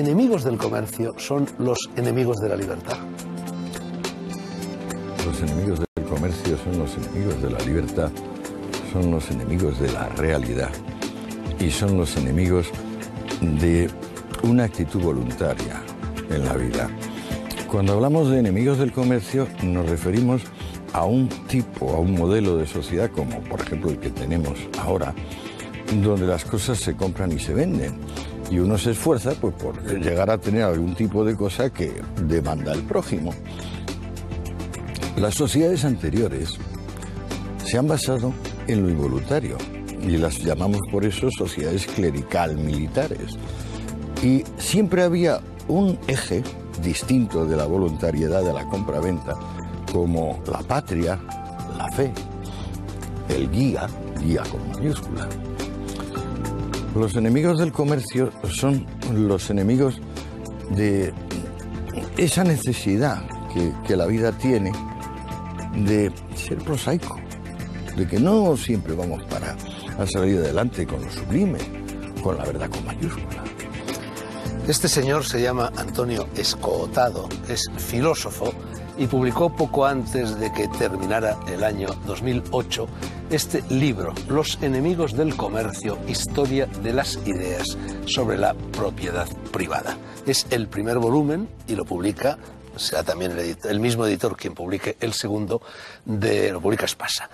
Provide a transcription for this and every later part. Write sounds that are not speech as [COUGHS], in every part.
enemigos del comercio son los enemigos de la libertad. Los enemigos del comercio son los enemigos de la libertad, son los enemigos de la realidad y son los enemigos de una actitud voluntaria en la vida. Cuando hablamos de enemigos del comercio nos referimos a un tipo, a un modelo de sociedad como por ejemplo el que tenemos ahora, donde las cosas se compran y se venden y uno se esfuerza pues, por llegar a tener algún tipo de cosa que demanda el prójimo. Las sociedades anteriores se han basado en lo involuntario y las llamamos por eso sociedades clerical militares. Y siempre había un eje distinto de la voluntariedad de la compraventa, como la patria, la fe, el guía, guía con mayúscula. Los enemigos del comercio son los enemigos de esa necesidad que, la vida tiene de ser prosaico, de que no siempre vamos para salir adelante con lo sublime, con la verdad con mayúscula. Este señor se llama Antonio Escotado, es filósofo y publicó poco antes de que terminara el año 2008 este libro, Los enemigos del comercio, historia de las ideas sobre la propiedad privada. Es el primer volumen y lo publica será también el, mismo editor quien publique el segundo de lo publica Espasa.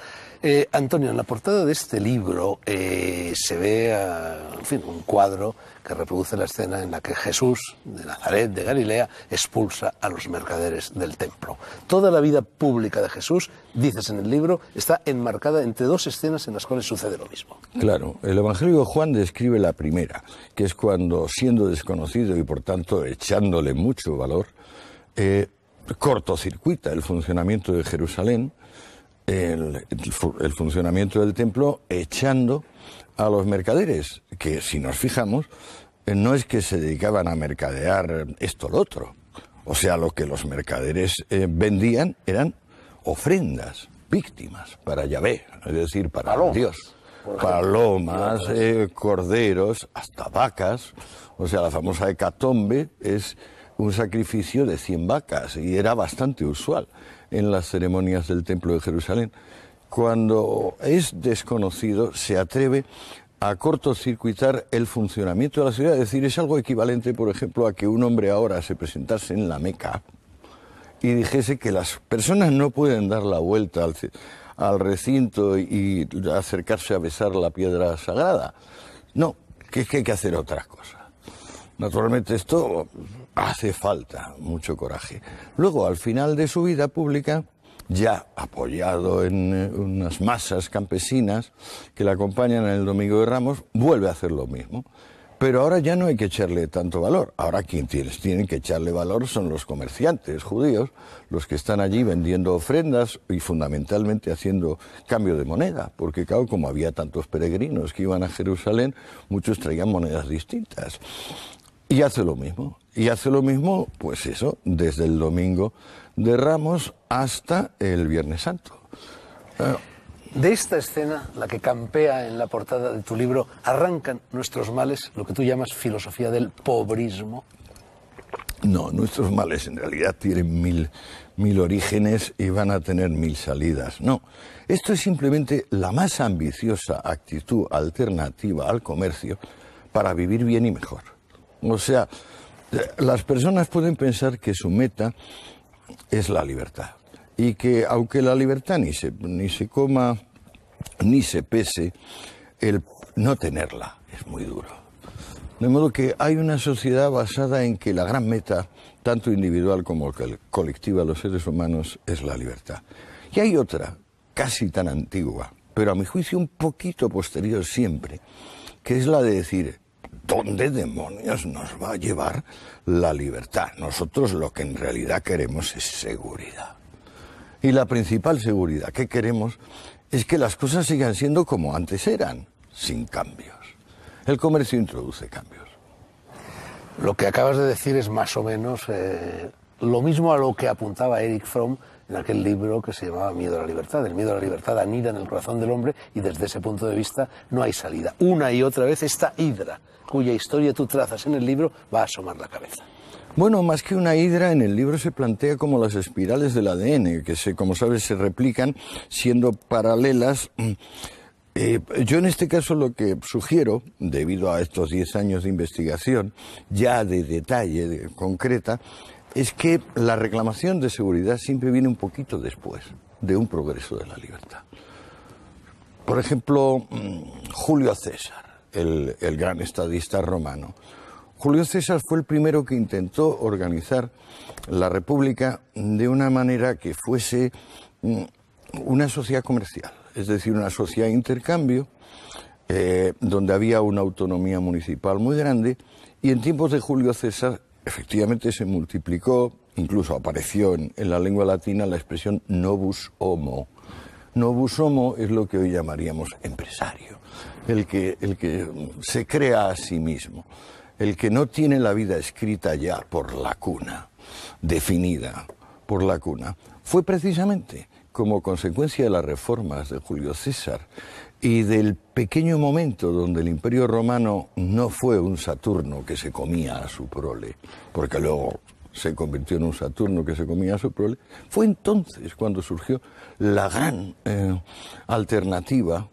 Eh, Antonio, en la portada de este libro eh, se ve ah, en fin, un cuadro que reproduce la escena en la que Jesús de Nazaret, de Galilea, expulsa a los mercaderes del templo. Toda la vida pública de Jesús, dices en el libro, está enmarcada entre dos escenas en las cuales sucede lo mismo. Claro, el Evangelio de Juan describe la primera, que es cuando, siendo desconocido y por tanto echándole mucho valor, eh, cortocircuita el funcionamiento de Jerusalén, el, funcionamiento del templo echando a los mercaderes, que si nos fijamos, eh, no es que se dedicaban a mercadear esto o lo otro. O sea, lo que los mercaderes eh, vendían eran ofrendas, víctimas para Yahvé, es decir, para Dios palomas, eh, corderos, hasta vacas. O sea, la famosa hecatombe es un sacrificio de 100 vacas y era bastante usual en las ceremonias del Templo de Jerusalén. Cuando es desconocido, se atreve a cortocircuitar el funcionamiento de la ciudad. Es decir, es algo equivalente, por ejemplo, a que un hombre ahora se presentase en la Meca y dijese que las personas no pueden dar la vuelta al, recinto y acercarse a besar la piedra sagrada. No, que es que hay que hacer otras cosas. Naturalmente esto hace falta mucho coraje. Luego, al final de su vida pública, ya apoyado en eh, unas masas campesinas que le acompañan en el Domingo de Ramos, vuelve a hacer lo mismo. Pero ahora ya no hay que echarle tanto valor. Ahora quienes tienen que echarle valor son los comerciantes judíos, los que están allí vendiendo ofrendas y fundamentalmente haciendo cambio de moneda. Porque claro, como había tantos peregrinos que iban a Jerusalén, muchos traían monedas distintas. Y hace lo mismo. Y hace lo mismo, pues eso, desde el domingo de Ramos hasta el Viernes Santo. De esta escena, la que campea en la portada de tu libro, arrancan nuestros males, lo que tú llamas filosofía del pobrismo. No, nuestros males en realidad tienen mil, mil orígenes y van a tener mil salidas. No, esto es simplemente la más ambiciosa actitud alternativa al comercio para vivir bien y mejor. O sea, eh, las personas pueden pensar que su meta es la libertad y que aunque la libertad ni se, ni se coma ni se pese, el no tenerla es muy duro. De modo que hay una sociedad basada en que la gran meta, tanto individual como colectiva de los seres humanos, es la libertad. Y hay otra, casi tan antigua, pero a mi juicio un poquito posterior siempre, que es la de decir, dónde demonios nos va a llevar la libertad. Nosotros lo que en realidad queremos es seguridad. Y la principal seguridad que queremos es que las cosas sigan siendo como antes eran, sin cambios. El comercio introduce cambios. Lo que acabas de decir es más o menos eh, lo mismo a lo que apuntaba Eric Fromm en aquel libro que se llamaba Miedo a la libertad. El miedo a la libertad anida en el corazón del hombre y desde ese punto de vista no hay salida. Una y otra vez esta hidra, cuya historia tú trazas en el libro, va a asomar la cabeza. Bueno, más que una hidra, en el libro se plantea como las espirales del ADN, que se, como sabes se replican siendo paralelas. [CLEARS THROAT] Eh, yo en este caso lo que sugiero, debido a estos 10 años de investigación, ya de detalle, concreta, es que la reclamación de seguridad siempre viene un poquito después de un progreso de la libertad. Por ejemplo, mm, Julio César, el, gran estadista romano, Julio César fue el primero que intentó organizar la República de una manera que fuese mm, una sociedad comercial, es decir, una sociedad de intercambio, eh, donde había una autonomía municipal muy grande, y en tiempos de Julio César efectivamente se multiplicó, incluso apareció en, la lengua latina la expresión nobus homo. Nobus homo es lo que hoy llamaríamos empresario, el que, el que se crea a sí mismo, el que no tiene la vida escrita ya por la cuna, definida por la cuna. Fue precisamente como consecuencia de las reformas de Julio César y del pequeño momento donde el imperio romano no fue un Saturno que se comía a su prole, porque luego se convirtió en un Saturno que se comía a su prole, fue entonces cuando surgió la gran eh, alternativa,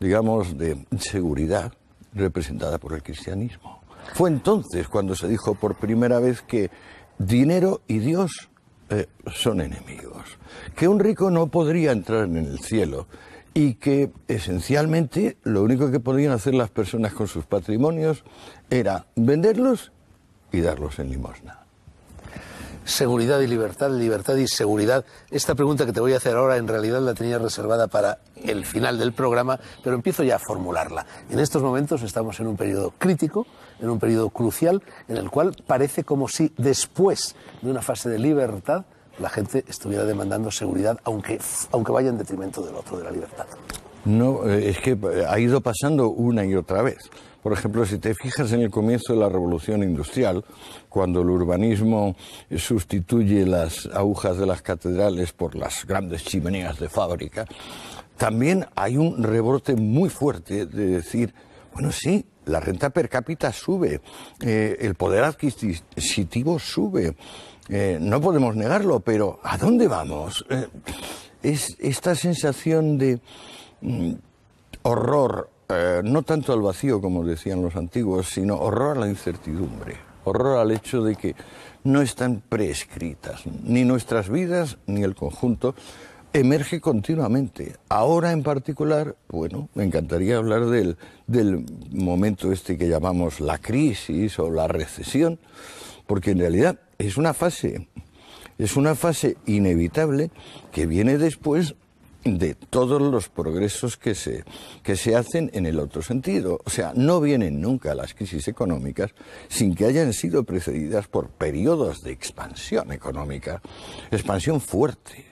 digamos, de seguridad representada por el cristianismo. Fue entonces cuando se dijo por primera vez que dinero y Dios eh, son enemigos. Que un rico no podría entrar en el cielo y que esencialmente lo único que podían hacer las personas con sus patrimonios era venderlos y darlos en limosna. Seguridad y libertad, libertad y seguridad. Esta pregunta que te voy a hacer ahora en realidad la tenía reservada para el final del programa, pero empiezo ya a formularla. En estos momentos estamos en un periodo crítico en un periodo crucial en el cual parece como si después de una fase de libertad la gente estuviera demandando seguridad, aunque, aunque vaya en detrimento del otro, de la libertad. No, eh, es que eh, ha ido pasando una y otra vez. Por ejemplo, si te fijas en el comienzo de la revolución industrial, cuando el urbanismo sustituye las agujas de las catedrales por las grandes chimeneas de fábrica, también hay un rebote muy fuerte de decir, bueno, sí, la renta per cápita sube, eh, el poder adquisitivo sube. Eh, no podemos negarlo, pero ¿a dónde vamos? Eh, es esta sensación de mm, horror, no tanto al vacío, como decían los antiguos, sino horror a la incertidumbre, horror al hecho de que no están prescritas ni nuestras vidas ni el conjunto emerge continuamente. Ahora en particular, bueno, me encantaría hablar del, momento este que llamamos la crisis o la recesión, porque en realidad es una fase, es una fase inevitable que viene después de todos los progresos que se, que se hacen en el otro sentido. O sea, no vienen nunca las crisis económicas sin que hayan sido precedidas por periodos de expansión económica, expansión fuerte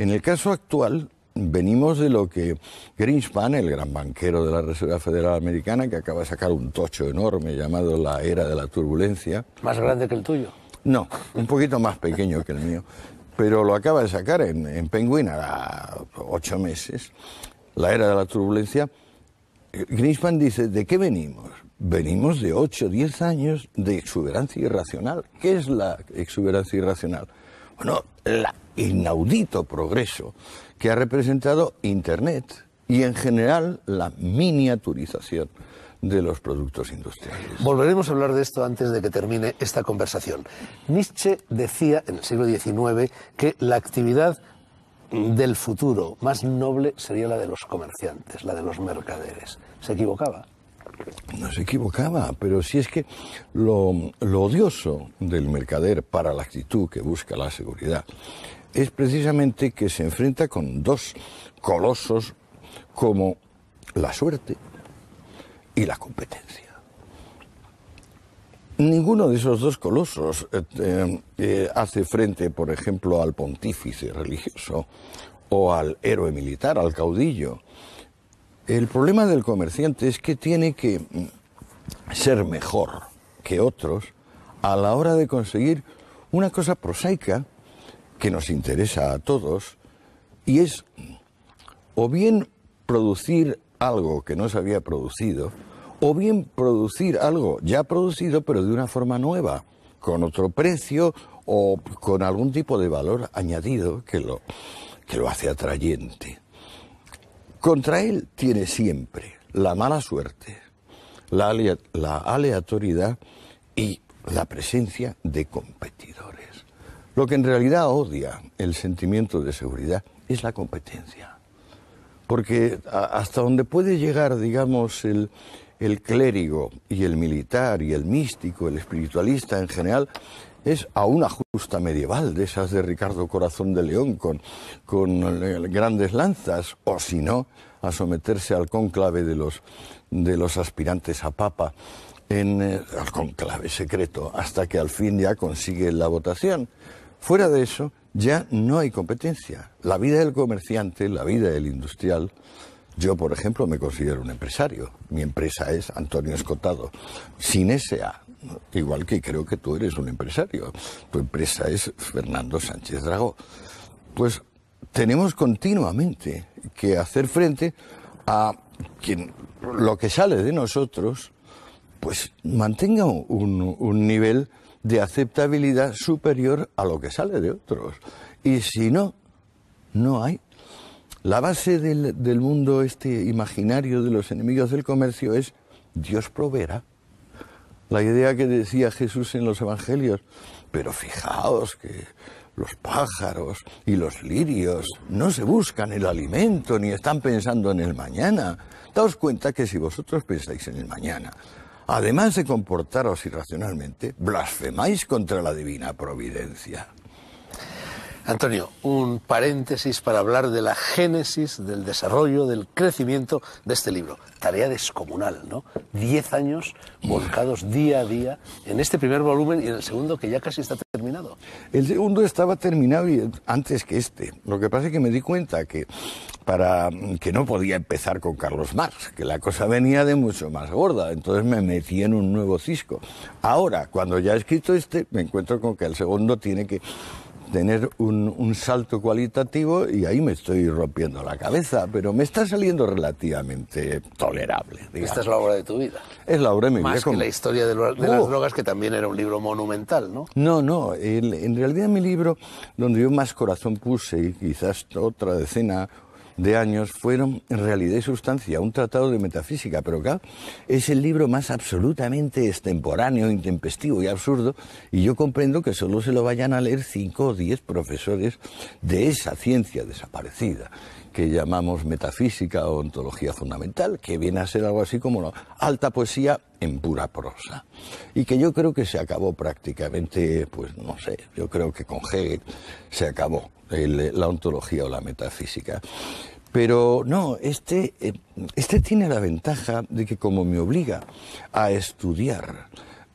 en el caso actual, venimos de lo que Greenspan, el gran banquero de la Reserva Federal Americana, que acaba de sacar un tocho enorme llamado La Era de la Turbulencia. ¿Más grande que el tuyo? No, un poquito más pequeño que el mío, pero lo acaba de sacar en, Penguin a ocho meses, La Era de la Turbulencia. Greenspan dice, ¿de qué venimos? Venimos de ocho, 10 años de exuberancia irracional. ¿Qué es la exuberancia irracional? Bueno, la inaudito progreso que ha representado Internet y en general la miniaturización de los productos industriales. Volveremos a hablar de esto antes de que termine esta conversación. Nietzsche decía en el siglo XIX que la actividad del futuro más noble sería la de los comerciantes, la de los mercaderes. ¿Se equivocaba? No se equivocaba, pero si es que lo, lo odioso del mercader para la actitud que busca la seguridad es precisamente que se enfrenta con dos colosos como la suerte y la competencia. Ninguno de esos dos colosos eh, eh, eh, hace frente, por ejemplo, al pontífice religioso o al héroe militar, al caudillo. El problema del comerciante es que tiene que mm, ser mejor que otros a la hora de conseguir una cosa prosaica que nos interesa a todos, y es o bien producir algo que no se había producido, o bien producir algo ya producido pero de una forma nueva, con otro precio o con algún tipo de valor añadido que lo, que lo hace atrayente. Contra él tiene siempre la mala suerte, la aleatoriedad y la presencia de competidores. Lo que en realidad odia el sentimiento de seguridad es la competencia. Porque hasta donde puede llegar, digamos, el, el clérigo y el militar y el místico, el espiritualista en general, es a una justa medieval, de esas de Ricardo Corazón de León, con, con eh, grandes lanzas, o si no, a someterse al conclave de los, de los aspirantes a papa, en, eh, al cónclave secreto, hasta que al fin ya consigue la votación. Fuera de eso, ya no hay competencia. La vida del comerciante, la vida del industrial, yo, por ejemplo, me considero un empresario. Mi empresa es Antonio Escotado. Sin S.A., igual que creo que tú eres un empresario. Tu empresa es Fernando Sánchez Dragó. Pues tenemos continuamente que hacer frente a quien lo que sale de nosotros, pues mantenga un, un nivel de aceptabilidad superior a lo que sale de otros. Y si no, no hay. La base del, mundo este imaginario de los enemigos del comercio es Dios proveerá. La idea que decía Jesús en los Evangelios, pero fijaos que los pájaros y los lirios no se buscan el alimento ni están pensando en el mañana. Daos cuenta que si vosotros pensáis en el mañana, además de comportaros irracionalmente, blasfemáis contra la divina providencia. Antonio, un paréntesis para hablar de la génesis, del desarrollo, del crecimiento de este libro. Tarea descomunal, ¿no? Diez años volcados día a día en este primer volumen y en el segundo que ya casi está terminado. El segundo estaba terminado antes que este. Lo que pasa es que me di cuenta que para que no podía empezar con Carlos Marx, que la cosa venía de mucho más gorda. Entonces me metí en un nuevo cisco. Ahora, cuando ya he escrito este, me encuentro con que el segundo tiene que tener un, salto cualitativo y ahí me estoy rompiendo la cabeza, pero me está saliendo relativamente tolerable. Esta es la obra de tu vida. Es la obra de mi vida. Más que la historia de, las oh. drogas, que también era un libro monumental, ¿no? No, no. en realidad mi libro, donde yo más corazón puse, y quizás otra decena de años fueron en Realidad y Sustancia, un tratado de metafísica, pero acá es el libro más absolutamente extemporáneo, intempestivo y absurdo, y yo comprendo que solo se lo vayan a leer cinco o diez profesores de esa ciencia desaparecida que llamamos metafísica o ontología fundamental, que viene a ser algo así como la alta poesía en pura prosa. Y que yo creo que se acabó prácticamente, pues no sé, yo creo que con Hegel se acabó la ontología o la metafísica. Pero no, este, eh, este tiene la ventaja de que como me obliga a estudiar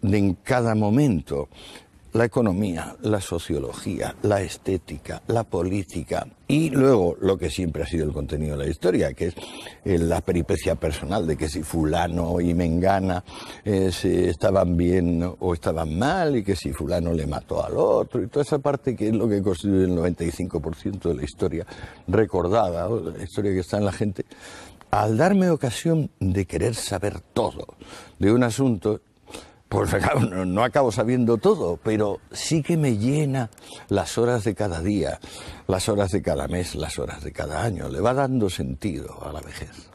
en cada momento la economía, la sociología, la estética, la política y luego lo que siempre ha sido el contenido de la historia, que es eh, la peripecia personal de que si fulano y mengana eh, se estaban bien o estaban mal y que si fulano le mató al otro y toda esa parte que es lo que constituye el 95% de la historia recordada, la historia que está en la gente, al darme ocasión de querer saber todo de un asunto, pues [LAUGHS] no, acabo sabiendo todo, pero sí que me llena las horas de cada día, las horas de cada mes, las horas de cada año. Le va dando sentido a la vejez.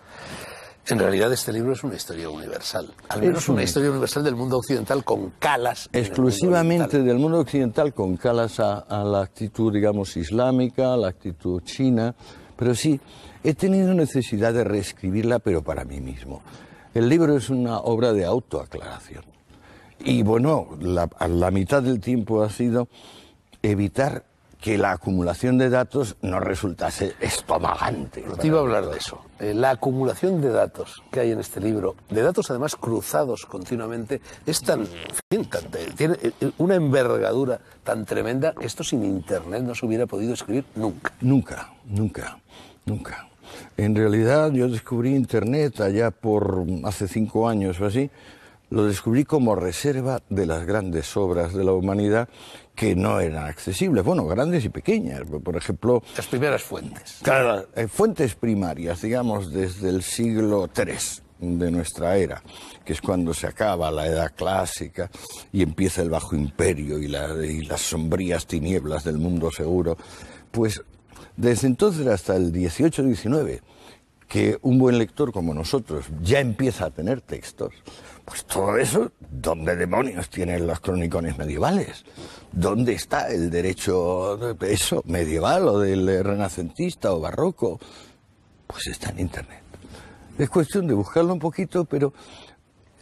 En realidad este libro es una historia universal, al menos una historia universal del mundo occidental con calas. Exclusivamente del mundo occidental con calas a, a la actitud, digamos, islámica, a la actitud china, pero sí, he tenido necesidad de reescribirla, pero para mí mismo. El libro es una obra de autoaclaración. Y bueno, la, mitad del tiempo ha sido evitar que la acumulación de datos no resultase estomagante. Te iba a hablar de eso. Eh, la acumulación de datos que hay en este libro, de datos además cruzados continuamente, es tan, eh, tiene eh, una envergadura tan tremenda que esto sin Internet no se hubiera podido escribir nunca. Nunca, nunca, nunca. En realidad yo descubrí Internet allá por hace cinco años o así, lo descubrí como reserva de las grandes obras de la humanidad que no eran accesibles, bueno, grandes y pequeñas, por ejemplo... Las primeras fuentes. Claro, eh, fuentes primarias, digamos, desde el siglo III de nuestra era, que es cuando se acaba la edad clásica y empieza el bajo imperio y, y las sombrías tinieblas del mundo seguro, pues desde entonces hasta el 18-19, que un buen lector como nosotros ya empieza a tener textos, pues todo eso, ¿dónde demonios tienen los cronicones medievales? ¿Dónde está el derecho eso, medieval o del renacentista o barroco? Pues está en Internet. Es cuestión de buscarlo un poquito, pero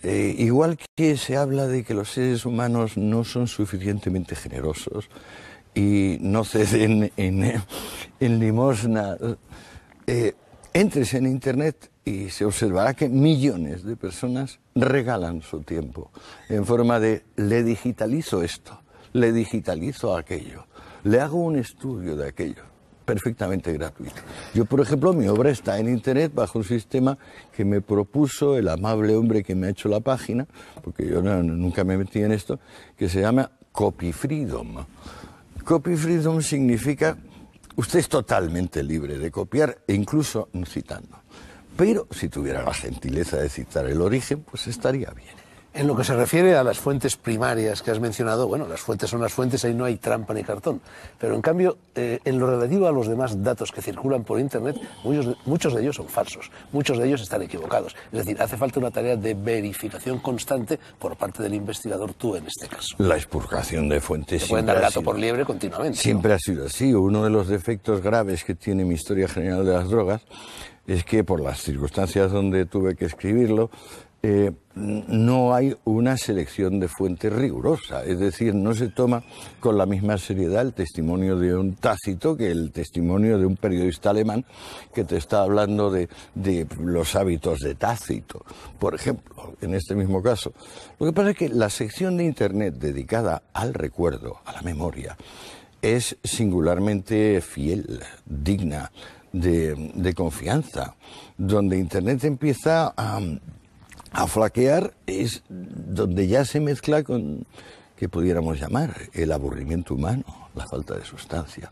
eh, igual que se habla de que los seres humanos no son suficientemente generosos y no ceden en, en, limosna, eh, Entres en Internet y se observará que millones de personas regalan su tiempo en forma de le digitalizo esto, le digitalizo aquello, le hago un estudio de aquello, perfectamente gratuito. Yo, por ejemplo, mi obra está en Internet bajo un sistema que me propuso el amable hombre que me ha hecho la página, porque yo nunca me metí en esto, que se llama Copy Freedom. Copy Freedom significa Usted es totalmente libre de copiar e incluso citando. Pero si tuviera la gentileza de citar el origen, pues estaría bien. En lo que se refiere a las fuentes primarias que has mencionado, bueno, las fuentes son las fuentes, ahí no hay trampa ni cartón. Pero en cambio, eh, en lo relativo a los demás datos que circulan por Internet, muchos, de ellos son falsos, muchos de ellos están equivocados. Es decir, hace falta una tarea de verificación constante por parte del investigador tú en este caso. La expurgación de fuentes. Se dar gato por liebre continuamente. Siempre ha sido así. Uno de los defectos graves que tiene mi historia general de las drogas es que por las circunstancias donde tuve que escribirlo, eh, no hay una selección de fuentes rigurosa, es decir, no se toma con la misma seriedad el testimonio de un tácito que el testimonio de un periodista alemán que te está hablando de, los hábitos de tácito, por ejemplo, en este mismo caso. Lo que pasa es que la sección de Internet dedicada al recuerdo, a la memoria, es singularmente fiel, digna, de, confianza, donde Internet empieza a a flaquear es donde ya se mezcla con, que pudiéramos llamar, el aburrimiento humano, la falta de sustancia.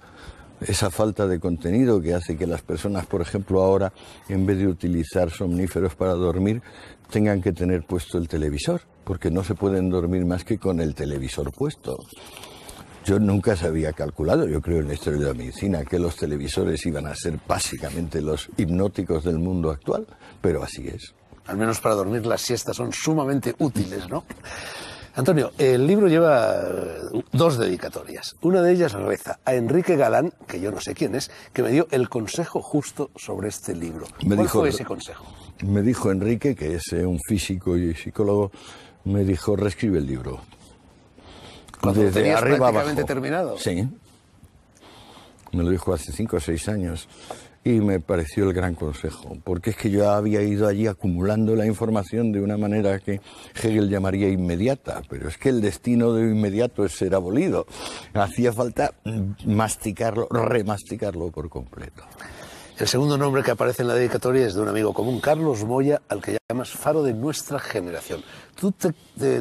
Esa falta de contenido que hace que las personas, por ejemplo, ahora, en vez de utilizar somníferos para dormir, tengan que tener puesto el televisor, porque no se pueden dormir más que con el televisor puesto. Yo nunca se había calculado, yo creo en la historia de la medicina, que los televisores iban a ser básicamente los hipnóticos del mundo actual, pero así es al menos para dormir las siestas, son sumamente útiles, ¿no? Antonio, el libro lleva eh, dos dedicatorias. Una de ellas reza a Enrique Galán, que yo no sé quién es, que me dio el consejo justo sobre este libro. Me dijo, ese consejo? Me dijo Enrique, que es eh, un físico y psicólogo, me dijo, reescribe el libro. Cuando Desde tenías prácticamente terminado. Sí. Me lo dijo hace cinco o seis años y me pareció el gran consejo, porque es que yo había ido allí acumulando la información de una manera que Hegel llamaría inmediata, pero es que el destino de inmediato es ser abolido. Hacía falta masticarlo, remasticarlo por completo. El segundo nombre que aparece en la dedicatoria es de un amigo común, Carlos Moya, al que llamas faro de nuestra generación. ¿Tú te,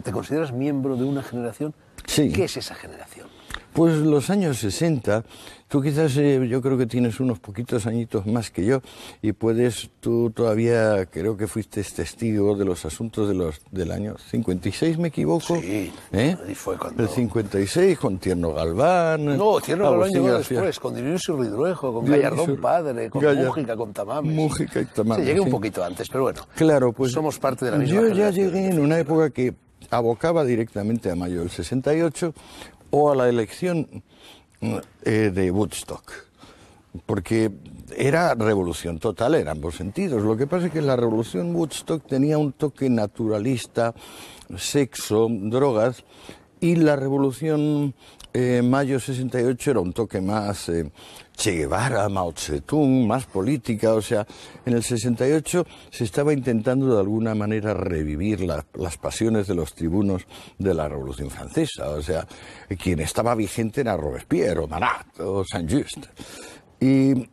te consideras miembro de una generación? Sí. ¿Qué es esa generación? Pues los años 60 Tú quizás eh, yo creo que tienes unos poquitos añitos más que yo y puedes, tú todavía creo que fuiste testigo de los asuntos de los, del año 56, ¿me equivoco? Sí, ¿Eh? fue cuando... El 56 con Tierno Galván... No, Tierno Galván llegó después, con Dionisio Ridruejo, con Gallardón Padre, con Mújica, con Tamames. Mújica y Tamames. llegué un poquito antes, pero bueno. Claro, pues... Somos parte de la misma Yo ya llegué en una época que abocaba directamente a mayo del 68 o a la elección eh, de Woodstock, porque era revolución total en ambos sentidos. Lo que pasa es que la revolución Woodstock tenía un toque naturalista, sexo, drogas, y la revolución eh, Mayo 68 era un toque más eh, Che Guevara, Mao Zedong, más política, o sea, en el 68 se estaba intentando de alguna manera revivir las pasiones de los tribunos de la Revolución Francesa, o sea, quien estaba vigente era Robespierre, o Marat, o Saint-Just. Y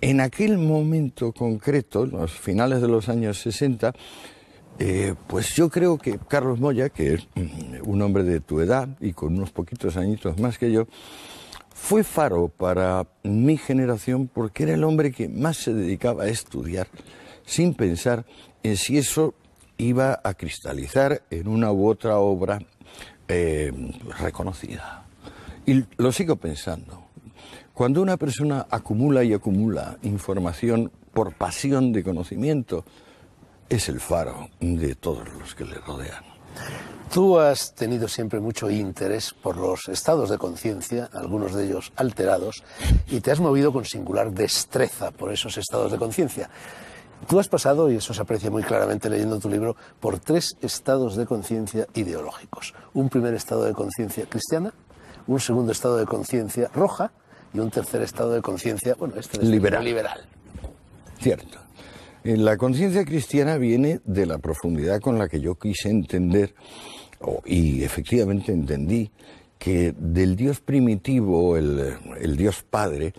en aquel momento concreto, en los finales de los años 60, eh, pues yo creo que Carlos Moya, que es mm, un hombre de tu edad y con unos poquitos añitos más que yo, fue faro para mi generación porque era el hombre que más se dedicaba a estudiar sin pensar en si eso iba a cristalizar en una u otra obra eh, reconocida. Y lo sigo pensando. Cuando una persona acumula y acumula información por pasión de conocimiento, es el faro de todos los que le rodean. Tú has tenido siempre mucho interés por los estados de conciencia, algunos de ellos alterados, y te has movido con singular destreza por esos estados de conciencia. Tú has pasado, y eso se aprecia muy claramente leyendo tu libro, por tres estados de conciencia ideológicos. Un primer estado de conciencia cristiana, un segundo estado de conciencia roja y un tercer estado de conciencia, bueno, este es liberal. liberal. Cierto. Eh, la conciencia cristiana viene de la profundidad con la que yo quise entender, y efectivamente entendí, que del Dios primitivo, el, Dios Padre,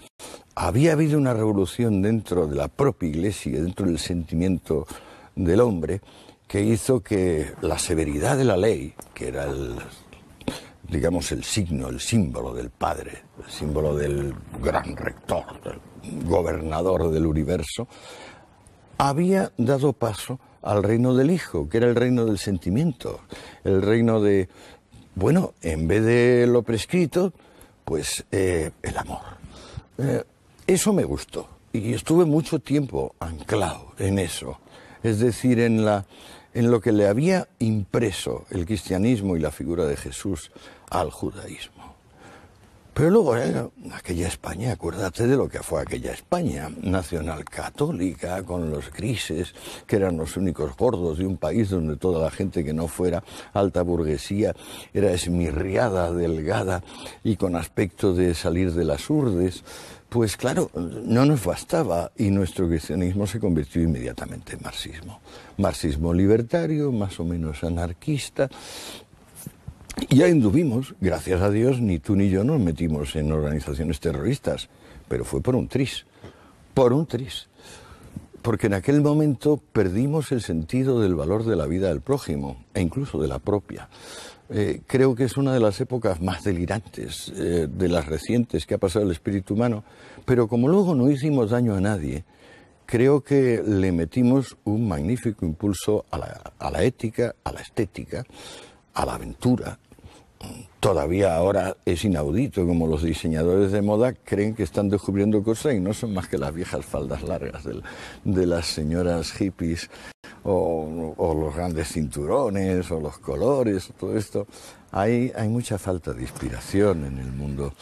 había habido una revolución dentro de la propia Iglesia, dentro del sentimiento del hombre, que hizo que la severidad de la ley, que era el, digamos, el signo, el símbolo del Padre, el símbolo del gran rector, del gobernador del universo, había dado paso al reino del hijo, que era el reino del sentimiento, el reino de, bueno, en vez de lo prescrito, pues eh, el amor. Eh, eso me gustó y estuve mucho tiempo anclado en eso, es decir, en, la, en lo que le había impreso el cristianismo y la figura de Jesús al judaísmo. Pero luego, eh, aquella España, acuérdate de lo que fue aquella España, nacional católica, con los grises, que eran los únicos gordos de un país donde toda la gente que no fuera alta burguesía era esmirriada, delgada y con aspecto de salir de las urdes. Pues claro, no nos bastaba y nuestro cristianismo se convirtió inmediatamente en marxismo. Marxismo libertario, más o menos anarquista, ya indubimos, gracias a Dios, ni tú ni yo nos metimos en organizaciones terroristas, pero fue por un tris, por un tris. Porque en aquel momento perdimos el sentido del valor de la vida del prójimo e incluso de la propia. Eh, creo que es una de las épocas más delirantes, eh, de las recientes que ha pasado el espíritu humano, pero como luego no hicimos daño a nadie, creo que le metimos un magnífico impulso a la, a la ética, a la estética, a la aventura, todavía ahora es inaudito como los diseñadores de moda creen que están descubriendo cosas y no son más que las viejas faldas largas de, las señoras hippies o, los grandes cinturones o los colores, todo esto. Hay, hay mucha falta de inspiración en el mundo,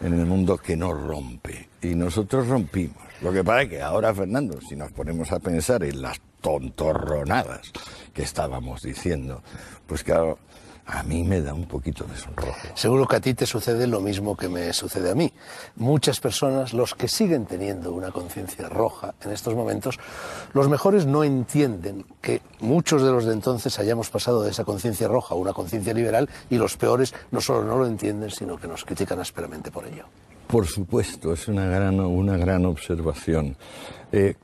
en el mundo que no rompe. Y nosotros rompimos. Lo que pasa es que ahora, Fernando, si nos ponemos a pensar en las tontorronadas que estábamos diciendo, pues claro, a mí me da un poquito de sonrojo. Seguro que a ti te sucede lo mismo que me sucede a mí. Muchas personas, los que siguen teniendo una conciencia roja en estos momentos, los mejores no entienden que muchos de los de entonces hayamos pasado de esa conciencia roja a una conciencia liberal y los peores no solo no lo entienden, sino que nos critican ásperamente por ello. Por supuesto, es una gran, una gran observación. Eh,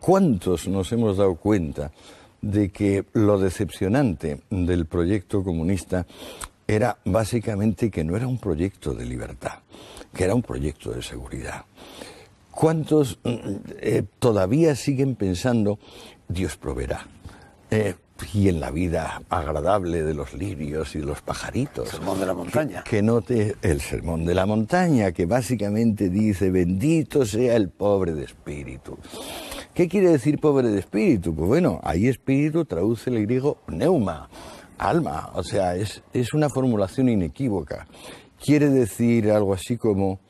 ¿Cuántos nos hemos dado cuenta? de que lo decepcionante del proyecto comunista era básicamente que no era un proyecto de libertad, que era un proyecto de seguridad. ¿Cuántos mm, eh, todavía siguen pensando, Dios proveerá? Eh, y en la vida agradable de los lirios y los pajaritos. El sermón de la montaña. Que, note el sermón de la montaña, que básicamente dice, bendito sea el pobre de espíritu. ¿Qué quiere decir pobre de espíritu? Pues bueno, ahí espíritu traduce el griego neuma, alma, o sea, es una formulación inequívoca. Quiere decir algo así como,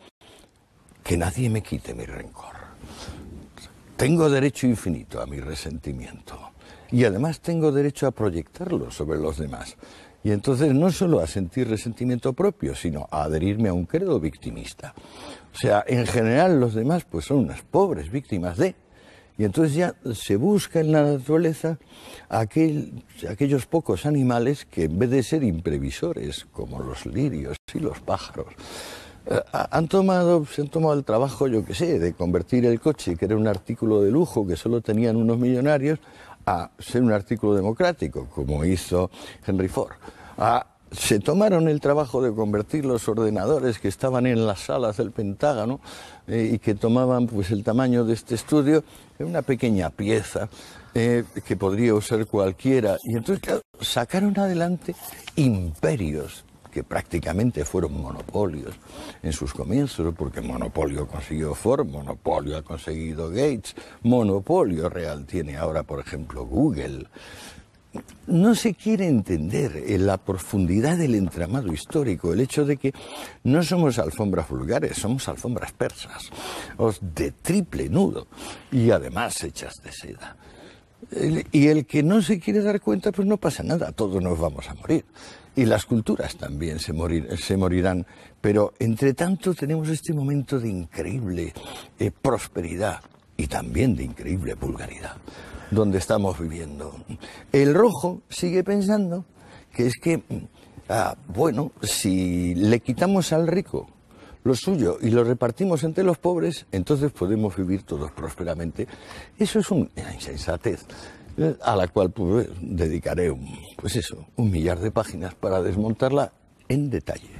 que nadie me quite mi rencor. Tengo derecho infinito a mi resentimiento y además tengo derecho a proyectarlo sobre los demás. Y entonces no solo a sentir resentimiento propio, sino a adherirme a un credo victimista. O sea, en general los demás pues son unas pobres víctimas de... Y entonces ya se busca en la naturaleza aquellos pocos animales que en vez de ser imprevisores, como los lirios y los pájaros, eh, han tomado, se han tomado el trabajo, yo qué sé, de convertir el coche, que era un artículo de lujo que solo tenían unos millonarios, a ser un artículo democrático, como hizo Henry Ford. Ah, se tomaron el trabajo de convertir los ordenadores que estaban en las salas del Pentágono eh, y que tomaban pues, el tamaño de este estudio en una pequeña pieza eh, que podría ser cualquiera. Y entonces claro, sacaron adelante imperios que prácticamente fueron monopolios en sus comienzos, porque monopolio consiguió Ford, monopolio ha conseguido Gates, monopolio real tiene ahora, por ejemplo, Google. No se quiere entender en la profundidad del entramado histórico, el hecho de que no somos alfombras vulgares, somos alfombras persas, de triple nudo y además hechas de seda. Y el que no se quiere dar cuenta, pues no pasa nada, todos nos vamos a morir y las culturas también se, morirán. Pero entre tanto tenemos este momento de increíble eh, prosperidad y también de increíble vulgaridad donde estamos viviendo. El rojo sigue pensando que es que, mm, ah, bueno, si le quitamos al rico lo suyo y lo repartimos entre los pobres, entonces podemos vivir todos prósperamente. Eso es una insensatez a la cual pues, dedicaré pues eso, un millar de páginas para desmontarla en detalle.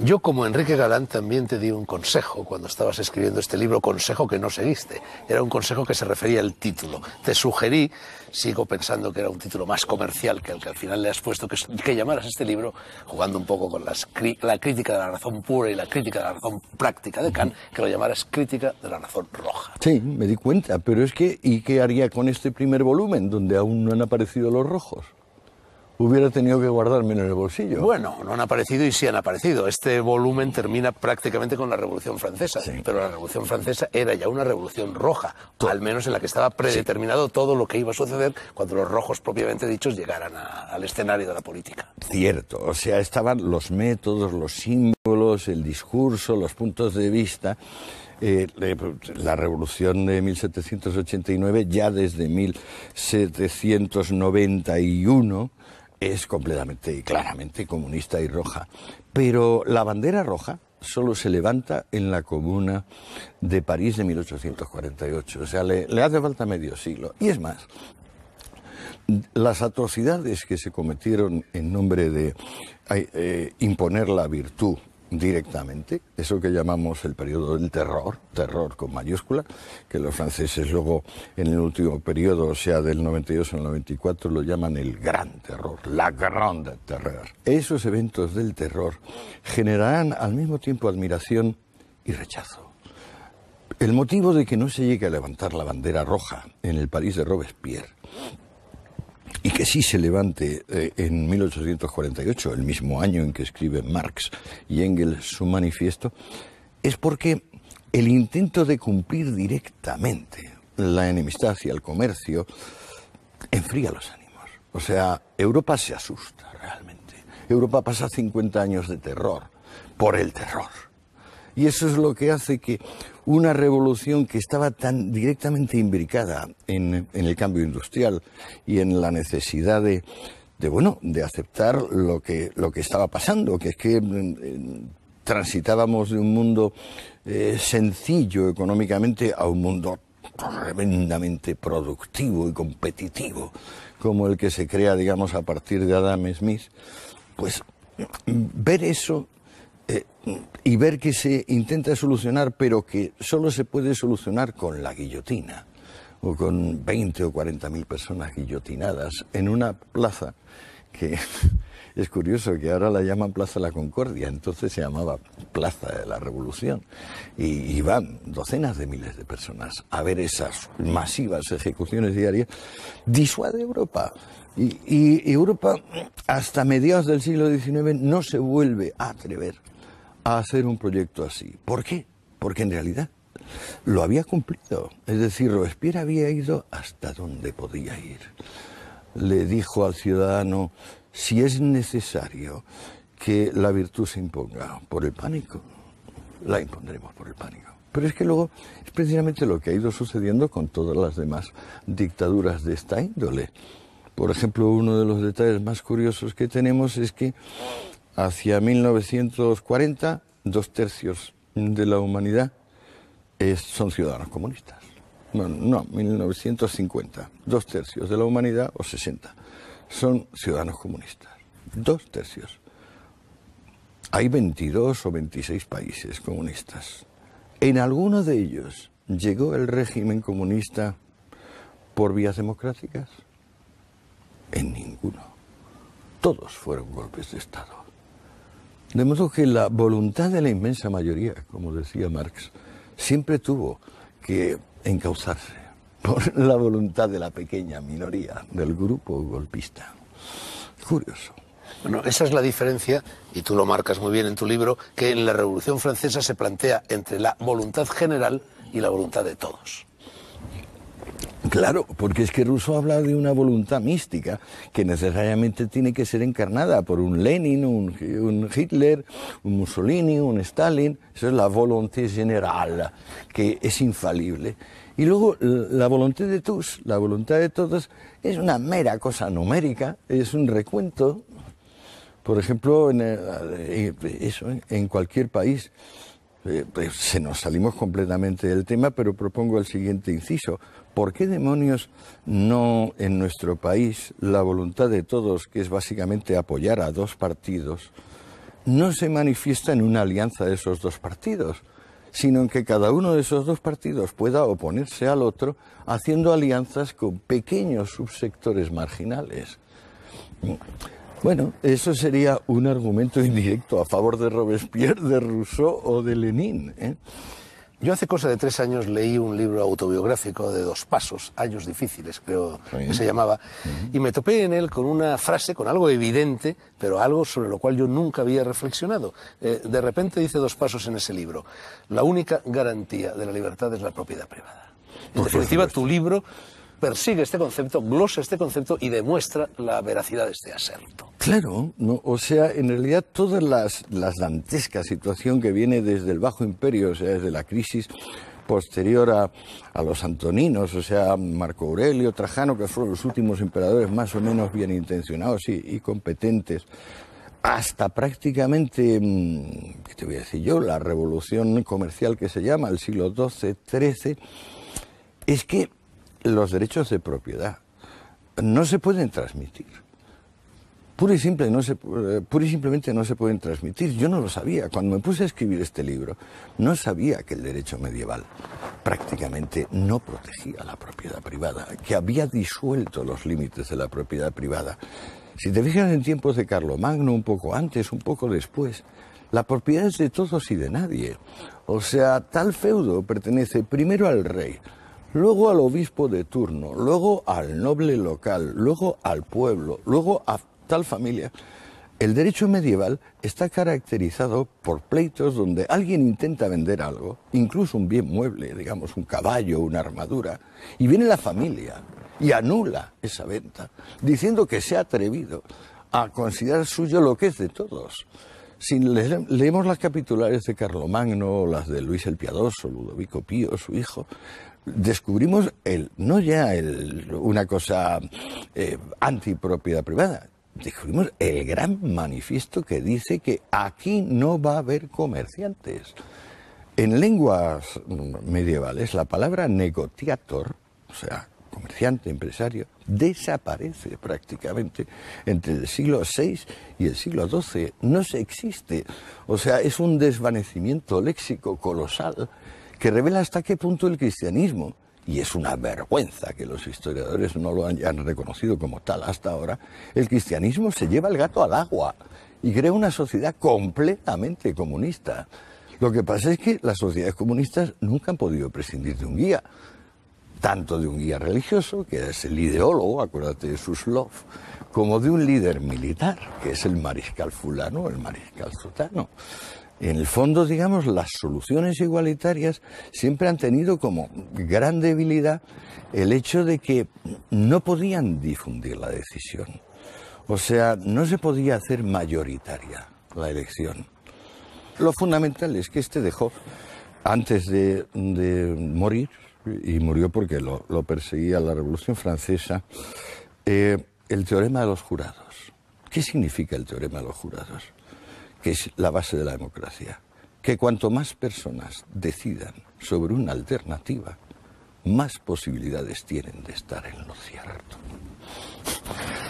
Yo, como Enrique Galán, también te di un consejo cuando estabas escribiendo este libro, consejo que no seguiste. Era un consejo que se refería al título. Te sugerí sigo pensando que era un título más comercial que el que al final le has puesto que, llamaras este libro, jugando un poco con la crítica de la razón pura y la crítica de la razón práctica de Kant, que lo llamaras crítica de la razón roja. Sí, me di cuenta, pero es que, ¿y qué haría con este primer volumen, donde aún no han aparecido los rojos? hubiera tenido que guardármelo en el bolsillo. Bueno, no han aparecido y sí han aparecido. Este volumen termina prácticamente con la Revolución Francesa, pero la Revolución Francesa era ya una revolución roja, al menos en la que estaba predeterminado todo lo que iba a suceder cuando los rojos propiamente dichos llegaran al escenario de la política. Cierto, o sea, estaban los métodos, los símbolos, el discurso, los puntos de vista. Eh, eh, la revolución de 1789 ya desde 1791 es completamente y claramente comunista y roja. Pero la bandera roja solo se levanta en la comuna de París de 1848. O sea, le, hace falta medio siglo. Y es más, las atrocidades que se cometieron en nombre de eh, imponer la virtud directamente, eso que llamamos el periodo del terror, terror con mayúscula, que los franceses luego en el último periodo, o sea, del 92 al 94, lo llaman el gran terror, la grande terror. Esos eventos del terror generarán al mismo tiempo admiración y rechazo. El motivo de que no se llegue a levantar la bandera roja en el París de Robespierre y que sí se levante eh, en 1848, el mismo año en que escriben Marx y Engels su manifiesto, es porque el intento de cumplir directamente la enemistad hacia el comercio enfría los ánimos. O sea, Europa se asusta realmente. Europa pasa 50 años de terror por el terror. Y eso es lo que hace que una revolución que estaba tan directamente imbricada en, el cambio industrial y en la necesidad de, bueno, de aceptar lo que, lo que estaba pasando, que es que mm, mm, transitábamos de un mundo eh, sencillo económicamente a un mundo tremendamente productivo y competitivo, como el que se crea, digamos, a partir de Adam Smith, pues mm, ver eso eh, y ver que se intenta solucionar, pero que solo se puede solucionar con la guillotina, o con 20 o 40 mil personas guillotinadas en una plaza que [LAUGHS] es curioso que ahora la llaman Plaza de la Concordia, entonces se llamaba Plaza de la Revolución. Y, van docenas de miles de personas a ver esas masivas ejecuciones diarias. Disuade Europa. y Europa hasta mediados del siglo XIX no se vuelve a atrever a hacer un proyecto así. ¿Por qué? Porque en realidad lo había cumplido. Es decir, Robespierre había ido hasta donde podía ir. Le dijo al ciudadano, si es necesario que la virtud se imponga por el pánico, la impondremos por el pánico. Pero es que luego es precisamente lo que ha ido sucediendo con todas las demás dictaduras de esta índole. Por ejemplo, uno de los detalles más curiosos que tenemos es que Hacia 1940, dos tercios de la humanidad son ciudadanos comunistas. No, no, 1950, dos tercios de la humanidad, o 60, son ciudadanos comunistas. Dos tercios. Hay 22 o 26 países comunistas. En alguno de ellos llegó el régimen comunista por vías democráticas. En ninguno. Todos fueron golpes de Estado. De modo que la voluntad de la inmensa mayoría, como decía Marx, siempre tuvo que encauzarse por [LAUGHS] la voluntad de la pequeña minoría del grupo golpista. Curioso. Bueno, esa es la diferencia, y tú lo marcas muy bien en tu libro, que en la Revolución Francesa se plantea entre la voluntad general y la voluntad de todos. Claro, porque es que Rousseau habla de una voluntad mística que necesariamente tiene que ser encarnada por un Lenin, un, Hitler, un Mussolini, un Stalin. Esa es la voluntad general, que es infalible. Y luego la voluntad de tus, la voluntad de todos, es una mera cosa numérica, es un recuento. Por ejemplo, en, eh, eh, eso, ¿eh? en cualquier país. Pues, se nos salimos completamente del tema, pero propongo el siguiente inciso. ¿por qué demonios no en nuestro país la voluntad de todos, que es básicamente apoyar a dos partidos, no se manifiesta en una alianza de esos dos partidos? sino en que cada uno de esos dos partidos pueda oponerse al otro haciendo alianzas con pequeños subsectores marginales. Bueno, eso sería un argumento indirecto a favor de Robespierre, de Rousseau o de Lenin. ¿eh? Yo hace cosa de tres años leí un libro autobiográfico de dos pasos, Años Difíciles, creo que se llamaba, y me topé en él con una frase, con algo evidente, pero algo sobre lo cual yo nunca había reflexionado. Eh, de repente dice dos pasos en ese libro. La única garantía de la libertad es la propiedad privada. En tu libro persigue este concepto, glosa este concepto y demuestra la veracidad de este aserto. Claro, o sea, en realidad todas las, las dantesca situación que viene desde el Bajo Imperio, o sea, desde la crisis posterior a, los antoninos, o sea, Marco Aurelio, Trajano, que fueron los últimos emperadores más o menos bien intencionados y, competentes, hasta prácticamente, mm, ¿qué te voy a decir yo?, la revolución comercial que se llama, el siglo XII, XIII, es que los derechos de propiedad no se pueden transmitir. Pura y, simple no se, eh, simplemente no se pueden transmitir. Yo no lo sabía. Cuando me puse a escribir este libro, no sabía que el derecho medieval prácticamente no protegía la propiedad privada, que había disuelto los límites de la propiedad privada. Si te fijas en tiempos de Carlomagno, un poco antes, un poco después, la propiedad es de todos y de nadie. O sea, tal feudo pertenece primero al rey, luego al obispo de turno, luego al noble local, luego al pueblo, luego a tal familia. El derecho medieval está caracterizado por pleitos donde alguien intenta vender algo, incluso un bien mueble, digamos un caballo, una armadura, y viene la familia y anula esa venta, diciendo que se ha atrevido a considerar suyo lo que es de todos. Si leemos las capitulares de Carlomagno, las de Luis el Piadoso, Ludovico Pío, su hijo, descubrimos el, no ya el, una cosa eh, antipropiedad privada, descubrimos el gran manifiesto que dice que aquí no va a haber comerciantes. En lenguas mm, medievales, la palabra negociator, o sea, comerciante, empresario, desaparece prácticamente entre el siglo VI y el siglo XII. No se existe. O sea, es un desvanecimiento léxico colosal que revela hasta qué punto el cristianismo, y es una vergüenza que los historiadores no lo hayan reconocido como tal hasta ahora, el cristianismo se lleva el gato al agua y crea una sociedad completamente comunista. Lo que pasa es que las sociedades comunistas nunca han podido prescindir de un guía, tanto de un guía religioso, que es el ideólogo, acuérdate de Suslov, como de un líder militar, que es el mariscal fulano el mariscal sotano en el fondo, digamos, las soluciones igualitarias siempre han tenido como gran debilidad el hecho de que no podían difundir la decisión. O sea, no se podía hacer mayoritaria la elección. Lo fundamental es que este dejó, antes de, morir, y murió porque lo, perseguía la Revolución Francesa, eh, el teorema de los jurados. ¿Qué significa el teorema de los jurados? que es la base de la democracia, que cuanto más personas decidan sobre una alternativa, más posibilidades tienen de estar en lo cierto. [LAUGHS]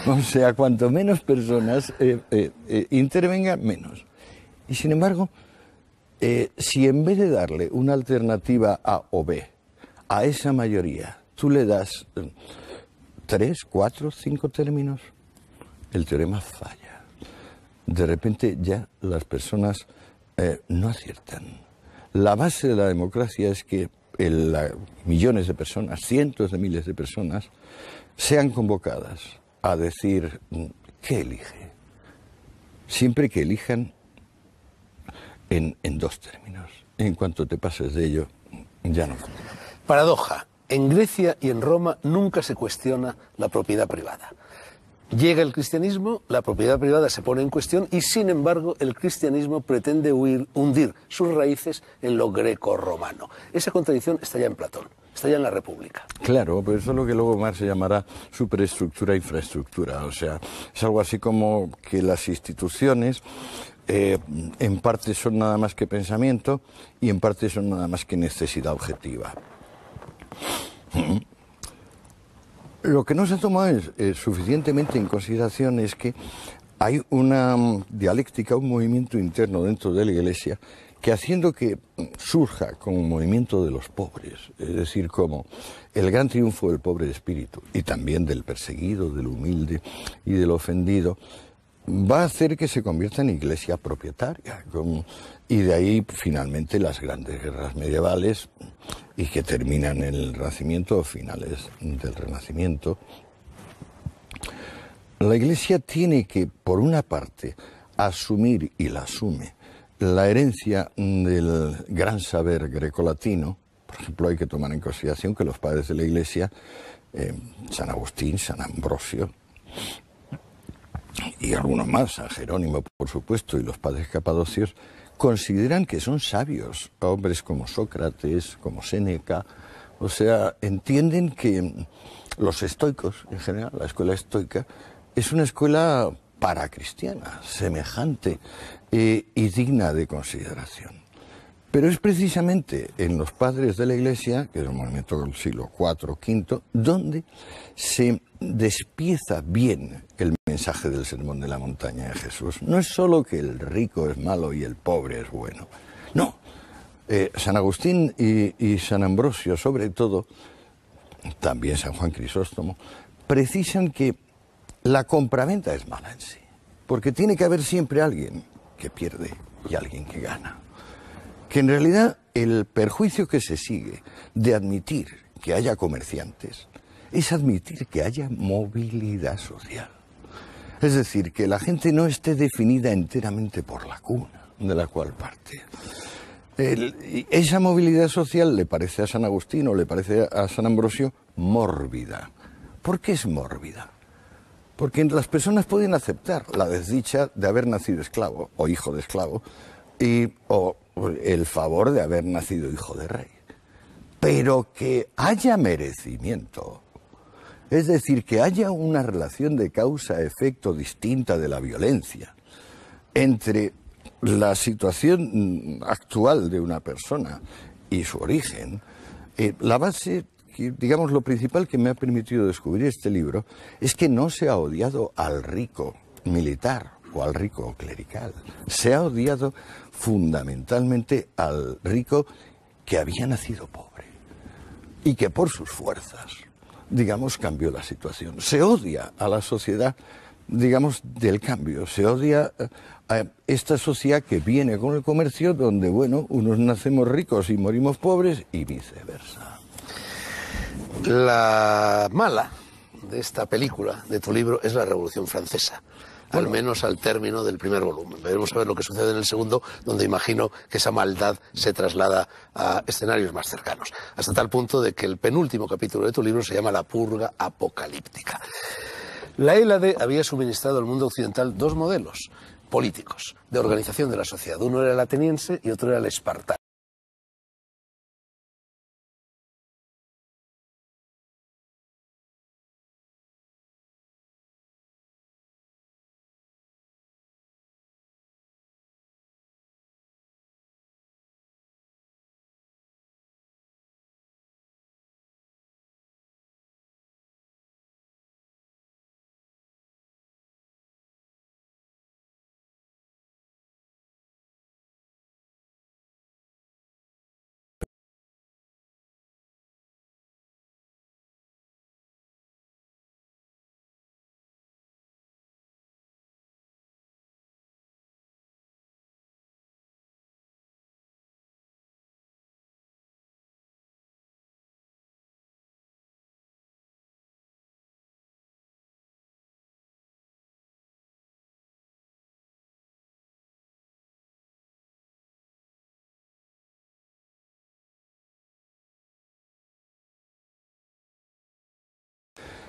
O sea, cuanto menos personas eh, eh, eh, intervengan, menos. Y sin embargo, si en vez de darle una alternativa A o B a esa mayoría, tú le das tres, cuatro, cinco términos, el teorema falla de repente ya las personas eh, no aciertan. La base de la democracia es que millones de personas, cientos de miles de personas, sean convocadas a decir mm, qué elige. Siempre que elijan en, en dos términos. En cuanto te pases de ello, ya no Paradoja. En Grecia y en Roma nunca se cuestiona la propiedad privada. Llega el cristianismo, la propiedad privada se pone en cuestión y sin embargo el cristianismo pretende hundir sus raíces en lo greco-romano. Esa contradicción está ya en Platón, está ya en la República. Claro, pero eso es lo que luego Marx se llamará superestructura-infraestructura. O sea, es algo así como que las instituciones eh, en parte son nada más que pensamiento y en parte son nada más que necesidad objetiva. Lo que no se toma es, eh, suficientemente en consideración es que hay una mm, dialéctica, un movimiento interno dentro de la Iglesia que haciendo que mm, surja como un movimiento de los pobres, es decir, como el gran triunfo del pobre espíritu y también del perseguido, del humilde y del ofendido, va a hacer que se convierta en iglesia propietaria, y de ahí pues, finalmente las grandes guerras medievales y que terminan en el Renacimiento o finales del Renacimiento. La Iglesia tiene que, por una parte, asumir y la asume la herencia del gran saber grecolatino. Por ejemplo, hay que tomar en consideración que los padres de la Iglesia, eh, San Agustín, San Ambrosio, y algunos más, San Jerónimo, por supuesto, y los padres capadocios, consideran que son sabios, hombres como Sócrates, como Séneca, o sea, entienden que los estoicos, en general, la escuela estoica, es una escuela paracristiana, semejante eh, y digna de consideración. Pero es precisamente en los padres de la Iglesia, que es el movimiento del siglo IV o V, donde se despieza bien el mensaje del Sermón de la Montaña de Jesús. No es solo que el rico es malo y el pobre es bueno. No. Eh, San Agustín y, y San Ambrosio, sobre todo, también San Juan Crisóstomo, precisan que la compraventa es mala en sí. Porque tiene que haber siempre alguien que pierde y alguien que gana. Que en realidad el perjuicio que se sigue de admitir que haya comerciantes es admitir que haya movilidad social. Es decir, que la gente no esté definida enteramente por la cuna de la cual parte. esa movilidad social le parece a San Agustín o le parece a San Ambrosio mórbida. ¿Por qué es mórbida? Porque las personas pueden aceptar la desdicha de haber nacido esclavo o hijo de esclavo y, o el favor de haber nacido hijo de rey. Pero que haya merecimiento es decir, que haya una relación de causa-efecto distinta de la violencia entre la situación actual de una persona y su origen, eh, la base, digamos, lo principal que me ha permitido descubrir este libro es que no se ha odiado al rico militar o al rico clerical, se ha odiado fundamentalmente al rico que había nacido pobre y que por sus fuerzas digamos, cambió la situación. Se odia a la sociedad, digamos, del cambio, se odia eh, a esta sociedad que viene con el comercio donde, bueno, unos nacemos ricos y morimos pobres y viceversa. La mala de esta película, de tu libro, es la Revolución Francesa al menos al término del primer volumen. Veremos a ver lo que sucede en el segundo, donde imagino que esa maldad se traslada a escenarios más cercanos. Hasta tal punto de que el penúltimo capítulo de tu libro se llama La purga apocalíptica. La élade había suministrado al mundo occidental dos modelos políticos de organización de la sociedad. Uno era el ateniense y otro era el espartano.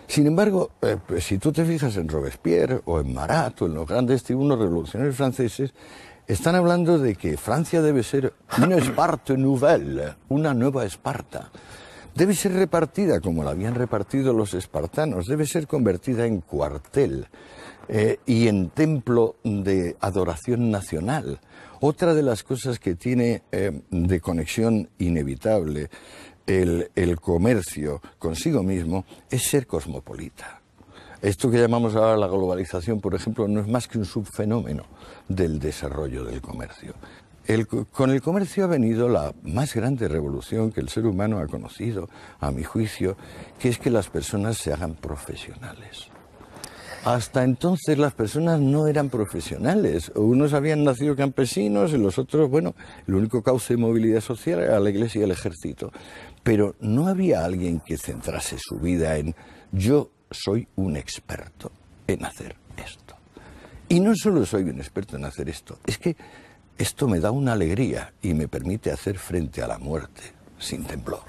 Sin embargo, eh, pues, si tú te fijas en Robespierre o en Marat o en los grandes tribunos revolucionarios franceses, están hablando de que Francia debe ser una Esparta [COUGHS] nouvelle, una nueva Esparta. Debe ser repartida como la habían repartido los espartanos, debe ser convertida en cuartel eh, y en templo de adoración nacional. Otra de las cosas que tiene eh, de conexión inevitable el, comercio consigo mismo es ser cosmopolita. Esto que llamamos ahora la globalización, por ejemplo, no es más que un subfenómeno del desarrollo del comercio. con el comercio ha venido la más grande revolución que el ser humano ha conocido, a mi juicio, que es que las personas se hagan profesionales. Hasta entonces las personas no eran profesionales. Unos habían nacido campesinos y los otros, bueno, el único cauce de movilidad social era la iglesia y el ejército pero no había alguien que centrase su vida en yo soy un experto en hacer esto. Y no solo soy un experto en hacer esto, es que esto me da una alegría y me permite hacer frente a la muerte sin temblor.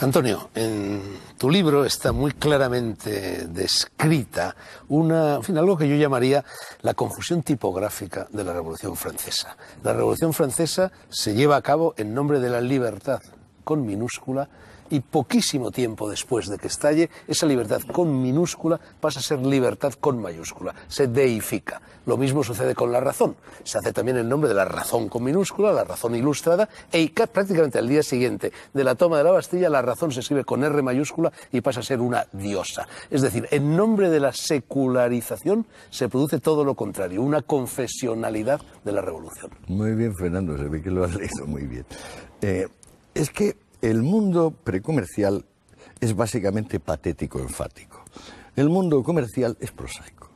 Antonio, en tu libro está muy claramente descrita una, algo que yo llamaría la confusión tipográfica de la Revolución Francesa. La Revolución Francesa se lleva a cabo en nombre de la libertad, con minúscula y poquísimo tiempo después de que estalle, esa libertad con minúscula pasa a ser libertad con mayúscula, se deifica. Lo mismo sucede con la razón. Se hace también el nombre de la razón con minúscula, la razón ilustrada, e y prácticamente al día siguiente de la toma de la Bastilla, la razón se escribe con R mayúscula y pasa a ser una diosa. Es decir, en nombre de la secularización se produce todo lo contrario, una confesionalidad de la revolución. Muy bien, Fernando, se ve que lo has leído muy bien. Eh, es que el mundo precomercial es básicamente patético, enfático. El mundo comercial es prosaico.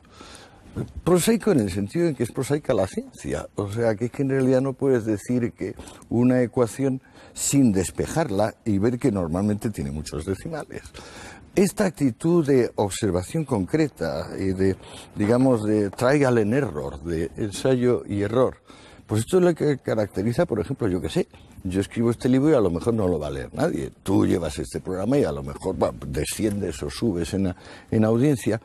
Prosaico en el sentido en que es prosaica la ciencia, o sea que en realidad no puedes decir que una ecuación sin despejarla y ver que normalmente tiene muchos decimales. Esta actitud de observación concreta y de, digamos, de trial and error, de ensayo y error, pues esto es lo que caracteriza, por ejemplo, yo que sé, yo escribo este libro y a lo mejor no lo va a leer nadie. Tú llevas este programa y a lo mejor desciendes o subes en, audiencia.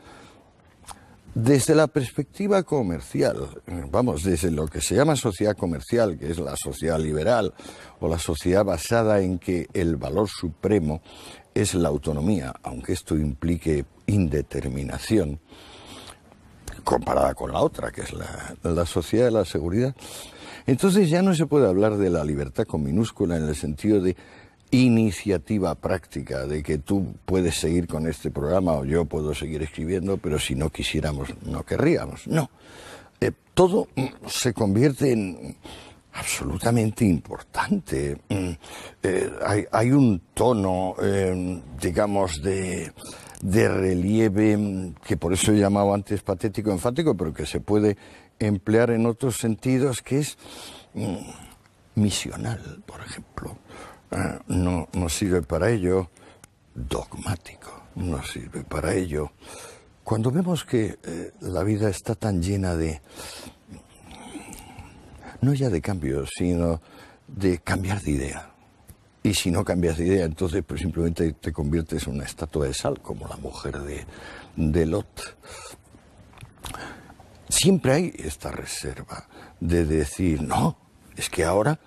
Desde la perspectiva comercial, vamos, desde lo que se llama sociedad comercial, que es la sociedad liberal o la sociedad basada en que el valor supremo es la autonomía, aunque esto implique indeterminación, comparada con la otra, que es la, la sociedad de la seguridad, entonces ya no se puede hablar de la libertad con minúscula en el sentido de iniciativa práctica, de que tú puedes seguir con este programa o yo puedo seguir escribiendo, pero si no quisiéramos, no querríamos. No. Eh, todo mm, se convierte en absolutamente importante. Mm, eh, hay, un tono, em, digamos, de, relieve mm, que por eso he llamado antes patético enfático, pero que se puede emplear en otros sentidos que es mm, misional, por ejemplo. Ah, no, sirve para ello dogmático, no sirve para ello. Cuando vemos que eh, la vida está tan llena de, no ya de cambios, sino de cambiar de idea. Y si no cambias de idea, entonces pues simplemente te conviertes en una estatua de sal, como la mujer de Lot siempre hay esta reserva de decir, no, es que ahora,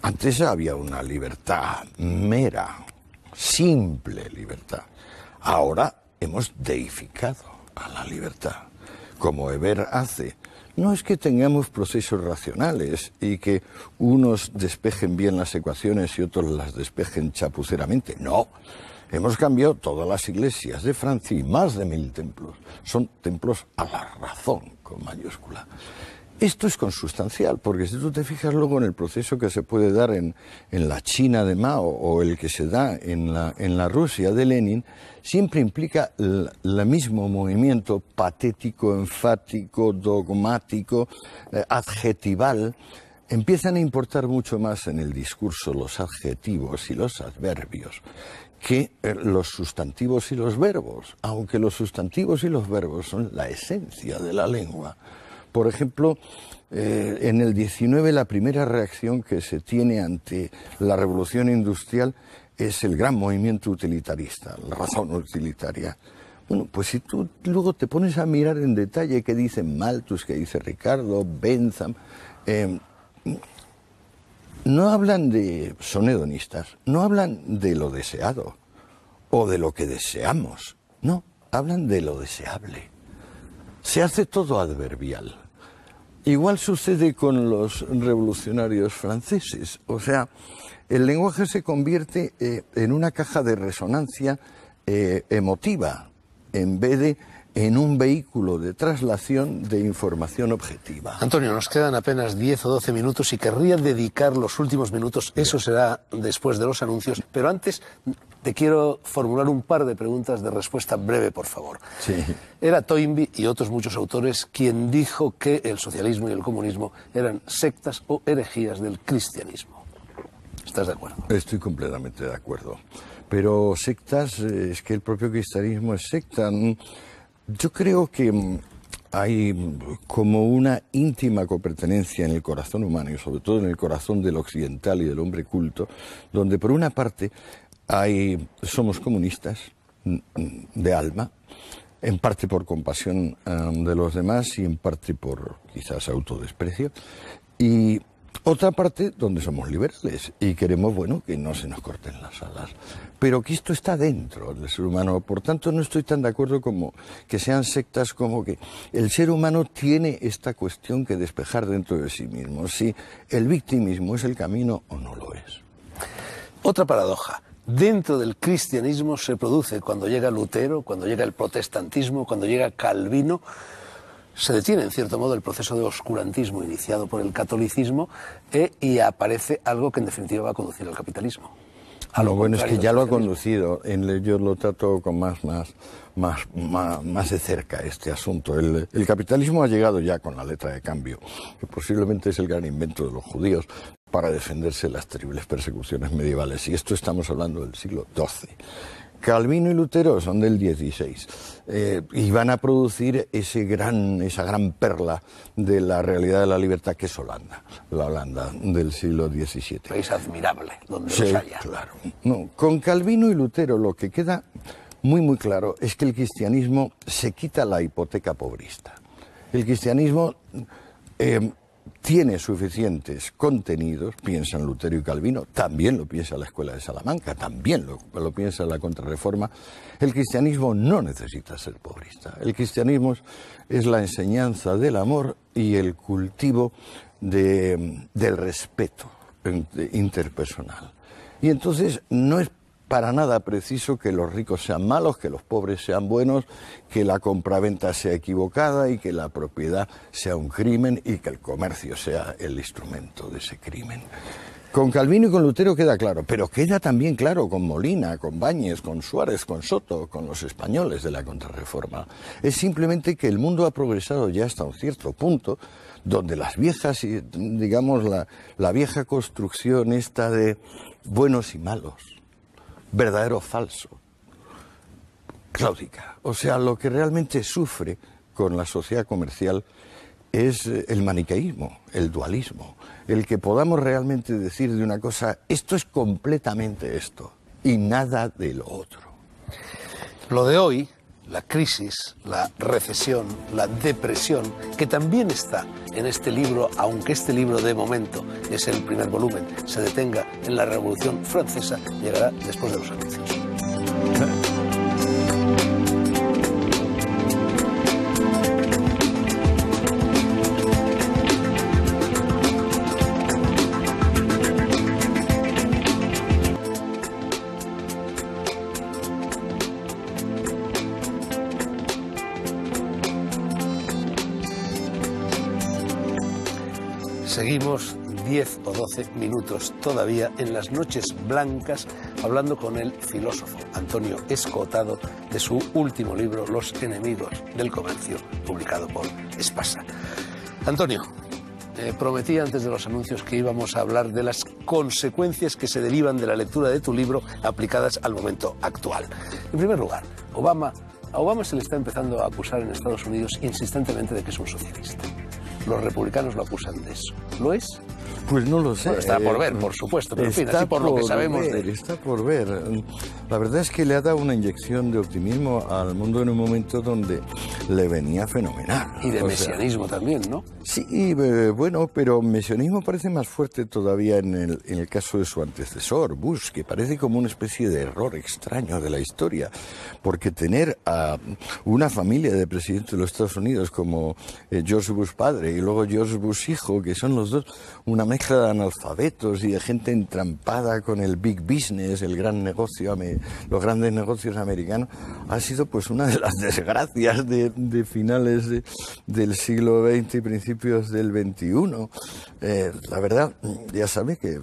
antes había una libertad mera, simple libertad. Ahora hemos deificado a la libertad, como Heber hace. No es que tengamos procesos racionales y que unos despejen bien las ecuaciones y otros las despejen chapuceramente, no Hemos cambiado todas las iglesias de Francia y más de mil templos. Son templos a la razón, con mayúscula. Esto es consustancial, porque si tú te fijas luego en el proceso que se puede dar en, la China de Mao o el que se da en la, Rusia de Lenin, siempre implica el, mismo movimiento patético, enfático, dogmático, eh, adjetival. Empiezan a importar mucho más en el discurso los adjetivos y los adverbios que eh, los sustantivos y los verbos, aunque los sustantivos y los verbos son la esencia de la lengua. Por ejemplo, eh, en el 19 la primera reacción que se tiene ante la revolución industrial es el gran movimiento utilitarista, la razón utilitaria. Bueno, pues si tú luego te pones a mirar en detalle qué dice Malthus, qué dice Ricardo, Bentham, eh, no hablan de, son hedonistas, no hablan de lo deseado o de lo que deseamos, no, hablan de lo deseable. Se hace todo adverbial. Igual sucede con los revolucionarios franceses, o sea, el lenguaje se convierte eh, en una caja de resonancia eh, emotiva en vez de en un vehículo de traslación de información objetiva. Antonio, nos quedan apenas 10 o 12 minutos y querría dedicar los últimos minutos, eso será después de los anuncios, pero antes te quiero formular un par de preguntas de respuesta breve, por favor. Sí. Era Toynbee y otros muchos autores quien dijo que el socialismo y el comunismo eran sectas o herejías del cristianismo. ¿Estás de acuerdo? Estoy completamente de acuerdo. Pero sectas, eh, es que el propio cristianismo es secta. Yo creo que mm, hay mm, como una íntima copertenencia en el corazón humano y sobre todo en el corazón del occidental y del hombre culto, donde por una parte hay, somos comunistas mm, de alma, en parte por compasión eh, de los demás y en parte por quizás autodesprecio, y otra parte donde somos liberales y queremos, bueno, que no se nos corten las alas. Pero que esto está dentro del ser humano. Por tanto, no estoy tan de acuerdo como que sean sectas como que el ser humano tiene esta cuestión que despejar dentro de sí mismo. Si el victimismo es el camino o no lo es. Otra paradoja. Dentro del cristianismo se produce cuando llega Lutero, cuando llega el protestantismo, cuando llega Calvino se detiene en cierto modo el proceso de oscurantismo iniciado por el catolicismo eh, y aparece algo que en definitiva va a conducir al capitalismo. A ah, lo, bueno es que ya lo ha conducido. En, yo lo trato con más, más, más, más, de cerca este asunto. El, el, capitalismo ha llegado ya con la letra de cambio, que posiblemente es el gran invento de los judíos para defenderse de las terribles persecuciones medievales. Y esto estamos hablando del siglo XII. Calvino y Lutero son del XVI. Eh, y van a producir ese gran, esa gran perla de la realidad de la libertad que es Holanda, la Holanda del siglo XVII. Es admirable, donde se los haya. con Calvino y Lutero lo que queda muy muy claro es que el cristianismo se quita la hipoteca pobrista. El cristianismo... Eh, tiene suficientes contenidos, piensan Lutero y Calvino, también lo piensa la Escuela de Salamanca, también lo, piensa la Contrarreforma, el cristianismo no necesita ser pobrista. El cristianismo es la enseñanza del amor y el cultivo del respeto interpersonal. Y entonces no es para nada preciso que los ricos sean malos, que los pobres sean buenos, que la compraventa sea equivocada y que la propiedad sea un crimen y que el comercio sea el instrumento de ese crimen. Con Calvino y con Lutero queda claro, pero queda también claro con Molina, con Báñez, con Suárez, con Soto, con los españoles de la contrarreforma. Es simplemente que el mundo ha progresado ya hasta un cierto punto, donde las viejas, digamos, la, la vieja construcción esta de buenos y malos, verdadero o falso, claudica. O sea, lo que realmente sufre con la sociedad comercial es eh, el maniqueísmo, el dualismo, el que podamos realmente decir de una cosa, esto es completamente esto y nada del otro. Lo de hoy la crisis, la recesión, la depresión, que también está en este libro, aunque este libro de momento es el primer volumen, se detenga en la Revolución Francesa, llegará después de los anuncios. 10 o 12 minutos todavía en las noches blancas hablando con el filósofo Antonio Escotado de su último libro Los enemigos del comercio, publicado por Espasa. Antonio, eh, prometí antes de los anuncios que íbamos a hablar de las consecuencias que se derivan de la lectura de tu libro aplicadas al momento actual. En primer lugar, Obama, a Obama se le está empezando a acusar en Estados Unidos insistentemente de que es un socialista. Los republicanos lo acusan de eso. ¿Lo es? Pues no lo sé. está por eh, ver, por supuesto, pero en fin, así por, lo que sabemos de Está por ver. La verdad es que le ha dado una inyección de optimismo al mundo en un momento donde le venía fenomenal. Y de mesianismo también, ¿no? Sí, eh, bueno, pero mesianismo parece más fuerte todavía en el, en el caso de su antecesor, Bush, que parece como una especie de error extraño de la historia, porque tener a una familia de presidentes de los Estados Unidos como eh, George Bush padre y luego George Bush hijo, que son los dos una mezcla de analfabetos y de gente entrampada con el big business, el gran negocio americano, los grandes negocios americanos, ha sido pues una de las [LAUGHS] desgracias de, finales del siglo XX y principios del XXI. Eh, la verdad, ya sabe que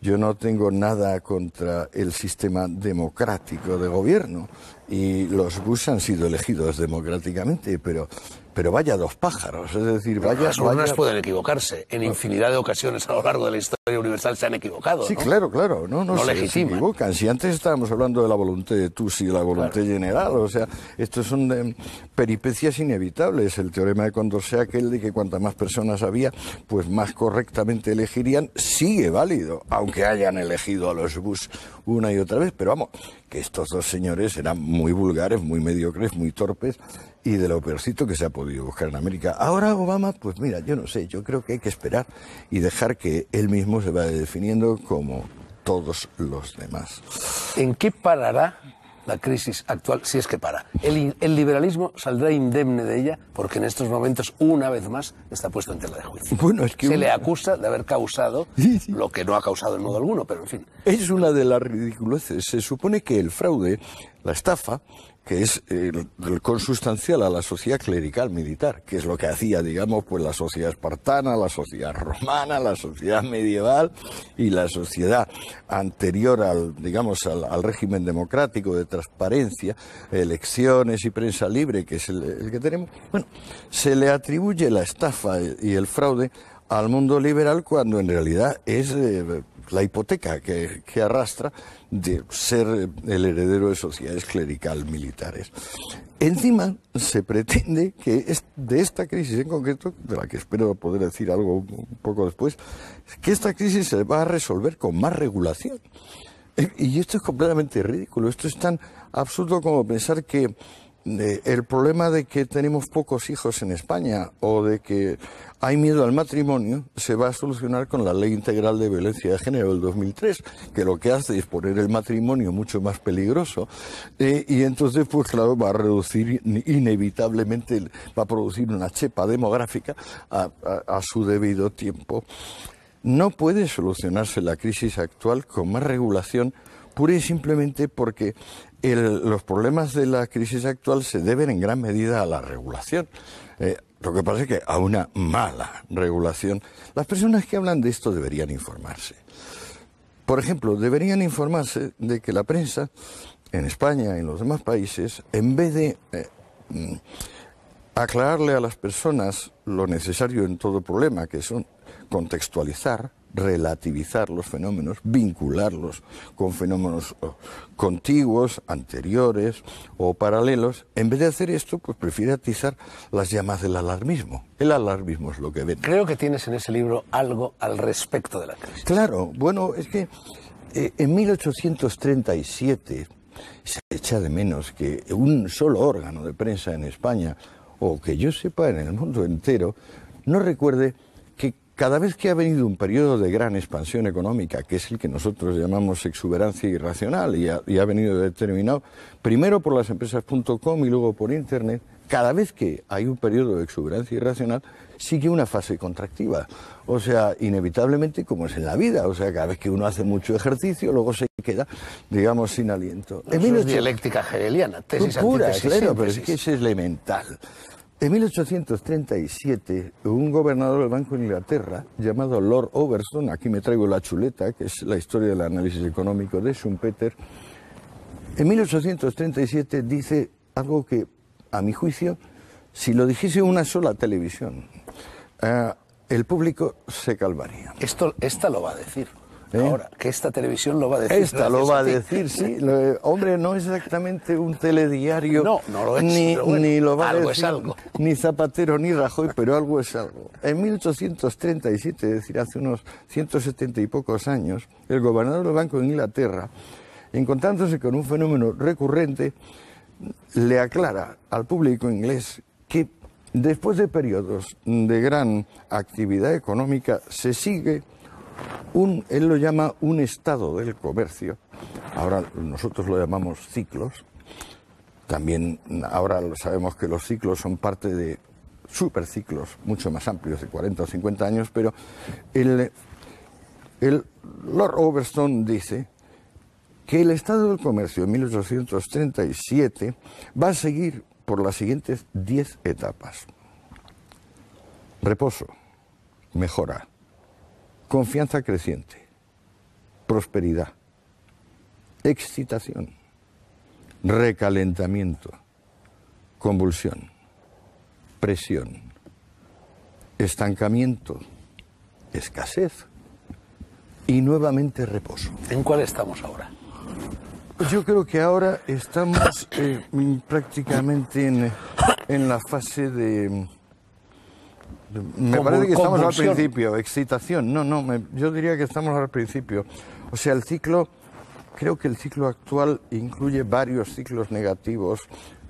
yo no tengo nada contra el sistema democrático de gobierno y los Bush han sido elegidos democráticamente, pero pero vaya dos pájaros, es decir, vaya... Las pueden equivocarse, en ah. infinidad de ocasiones a lo largo de la historia universal se han equivocado. Sí, claro, claro, no, no, se, equivocan. Si antes estábamos hablando de la voluntad de Tusi y la voluntad general, o sea, estos son de, eh, peripecias inevitables. El teorema de Condorcet, aquel de que cuanta más personas había, pues más correctamente elegirían, sigue válido, aunque hayan elegido a los bus una y otra vez, pero vamos, que estos dos señores eran muy vulgares, muy mediocres, muy torpes y de lo peorcito que se ha podido buscar en América. Ahora Obama, pues mira, yo no sé, yo creo que hay que esperar y dejar que él mismo se vaya definiendo como todos los demás. ¿En qué parará la crisis actual, si es que para. El, liberalismo saldrá indemne de ella porque en estos momentos, una vez más, está puesto en tela de juicio. Se le acusa de haber causado lo que no ha causado en modo alguno, pero en fin. Es una de las ridiculeces. Se supone que el fraude, la estafa, que es eh, el consustancial a la sociedad clerical militar, que es lo que hacía, digamos, pues la sociedad espartana, la sociedad romana, la sociedad medieval y la sociedad anterior al, digamos, al, régimen democrático de transparencia, elecciones y prensa libre, que es el, que tenemos. Bueno, se le atribuye la estafa y el fraude al mundo liberal cuando en realidad es eh, la hipoteca que, arrastra de ser eh, el heredero de sociedades clerical militares. Encima se pretende que de esta crisis en concreto, de la que espero poder decir algo un poco después, que esta crisis se va a resolver con más regulación. Eh, y esto es completamente ridículo, esto es tan absurdo como pensar que el problema de que tenemos pocos hijos en España o de que hay miedo al matrimonio se va a solucionar con la Ley Integral de Violencia de Género del 2003, que lo que hace es poner el matrimonio mucho más peligroso eh, y entonces, pues claro, va a reducir inevitablemente, va a producir una chepa demográfica a su debido tiempo. No puede solucionarse la crisis actual con más regulación pura y simplemente porque los problemas de la crisis actual se deben en gran medida a la regulación. Eh, lo que pasa es que a una mala regulación. Las personas que hablan de esto deberían informarse. Por ejemplo, deberían informarse de que la prensa en España y en los demás países, en vez de eh, mm, aclararle a las personas lo necesario en todo problema, que son contextualizar, relativizar los fenómenos, vincularlos con fenómenos eh, contiguos, anteriores o paralelos, en vez de hacer esto, pues prefiere atizar las llamas del alarmismo. El alarmismo es lo que vende. Creo que tienes en ese libro algo al respecto de la crisis. Claro, bueno, es que eh, en 1837 se echa de menos que un solo órgano de prensa en España, o que yo sepa en el mundo entero, no recuerde cada vez que ha venido un periodo de gran expansión económica, que es el que nosotros llamamos exuberancia irracional, y ha, venido determinado primero por las empresas.com y luego por Internet, cada vez que hay un periodo de exuberancia irracional, sigue una fase contractiva. O sea, inevitablemente, como es en la vida, o sea, cada vez que uno hace mucho ejercicio, luego se queda, digamos, sin aliento. Eso en es dialéctica hegeliana, tesis, pura, claro, pero es que es elemental. En 1837, un gobernador del Banco de Inglaterra, llamado Lord Overton, aquí me traigo la chuleta, que es la historia del análisis económico de Schumpeter, en 1837 dice algo que, a mi juicio, si lo dijese una sola televisión, ah, el público se calvaría. Esto, esta lo va a decir. ¿Eh? Ahora, que esta televisión lo va a decir. Esta lo va a decir, sí. Eh, hombre, no es exactamente un telediario. No, no lo es. Ni, algo es algo. Ni Zapatero ni Rajoy, pero algo es algo. En 1837, es decir, hace unos 170 y pocos años, el gobernador del Banco de Inglaterra, encontrándose con un fenómeno recurrente, le aclara al público inglés que después de periodos de gran actividad económica se sigue él lo llama un estado del comercio, ahora nosotros lo llamamos ciclos, también ahora sabemos que los ciclos son parte de superciclos mucho más amplios de 40 o 50 años, pero Lord Overstone dice que el estado del comercio en 1837 va a seguir por las siguientes 10 etapas. Reposo, mejora, Confianza creciente, prosperidad, excitación, recalentamiento, convulsión, presión, estancamiento, escasez y nuevamente reposo. ¿En cuál estamos ahora? Pues yo creo que ahora estamos eh, prácticamente en la fase de me parece que estamos al principio, excitación. No, no, yo diría que estamos al principio. O sea, el ciclo, creo que el ciclo actual incluye varios ciclos negativos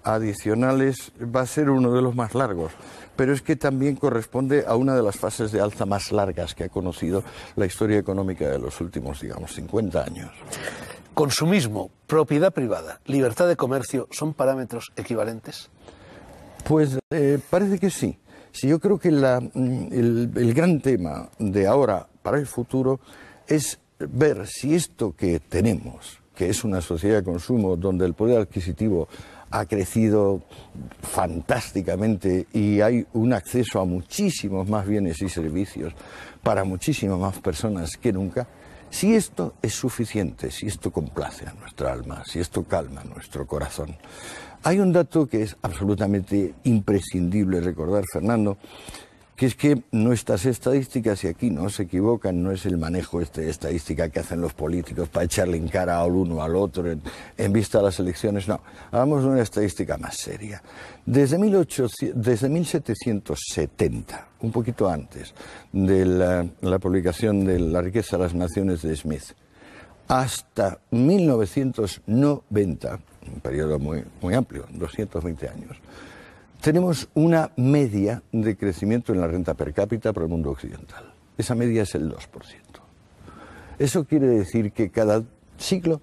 adicionales, va a ser uno de los más largos, pero es que también corresponde a una de las fases de alza más largas que ha conocido la historia económica de los últimos, digamos, 50 años. Consumismo, propiedad privada, libertad de comercio, ¿son parámetros equivalentes? Pues eh, parece que sí. Sí, yo creo que mm, el, el gran tema de ahora para el futuro es ver si esto que tenemos, que es una sociedad de consumo donde el poder adquisitivo ha crecido fantásticamente y hay un acceso a muchísimos más bienes y servicios para muchísimas más personas que nunca, si esto es suficiente, si esto complace a nuestra alma, si esto calma nuestro corazón. Hay un dato que es absolutamente imprescindible recordar, Fernando, que es que nuestras estadísticas, y aquí no se equivocan, no es el manejo este de estadística que hacen los políticos para echarle en cara al uno al otro en, vista de las elecciones, no, hablamos de una estadística más seria. Desde, desde 1770, un poquito antes de la, la publicación de La riqueza de las naciones de Smith, hasta 1990, un periodo muy, muy amplio, 220 años, tenemos una media de crecimiento en la renta per cápita para el mundo occidental. Esa media es el 2%. Eso quiere decir que cada siglo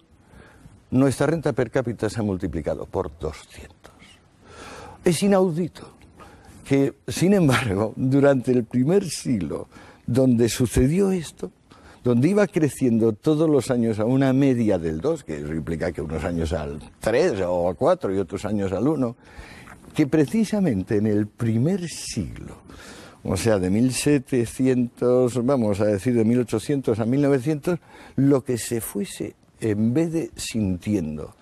nuestra renta per cápita se ha multiplicado por 200. Es inaudito que, sin embargo, durante el primer siglo donde sucedió esto, donde iba creciendo todos los años a una media del 2, que eso implica que unos años al 3 o al 4 y otros años al 1, que precisamente en el primer siglo, o sea, de 1700, vamos a decir de 1800 a 1900, lo que se fuese, en vez de sintiendo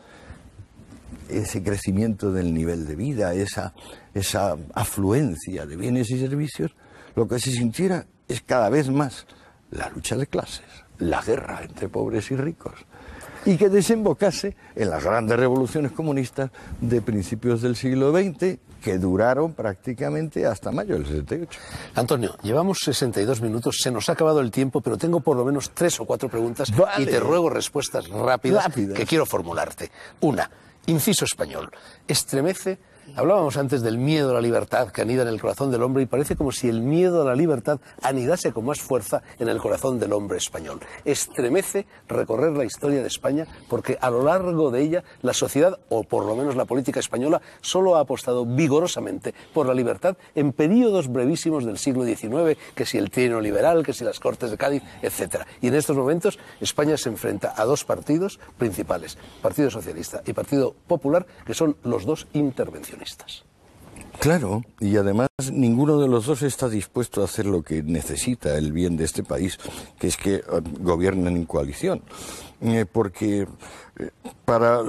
ese crecimiento del nivel de vida, esa, esa afluencia de bienes y servicios, lo que se sintiera es cada vez más la lucha de clases, la guerra entre pobres y ricos, y que desembocase en las grandes revoluciones comunistas de principios del siglo XX, que duraron prácticamente hasta mayo del 68. Antonio, llevamos 62 minutos, se nos ha acabado el tiempo, pero tengo por lo menos tres o cuatro preguntas y te ruego respuestas rápidas que quiero formularte. Una, inciso español, estremece Hablábamos antes del miedo a la libertad que anida en el corazón del hombre y parece como si el miedo a la libertad anidase con más fuerza en el corazón del hombre español. Estremece recorrer la historia de España porque a lo largo de ella la sociedad, o por lo menos la política española, solo ha apostado vigorosamente por la libertad en periodos brevísimos del siglo XIX, que si el trino liberal, que si las Cortes de Cádiz, etc. Y en estos momentos España se enfrenta a dos partidos principales, Partido Socialista y Partido Popular, que son los dos intervencionistas. Claro, y además ninguno de los dos está dispuesto a hacer lo que necesita el bien de este país, que es que eh, gobiernen en coalición. Eh, porque eh, para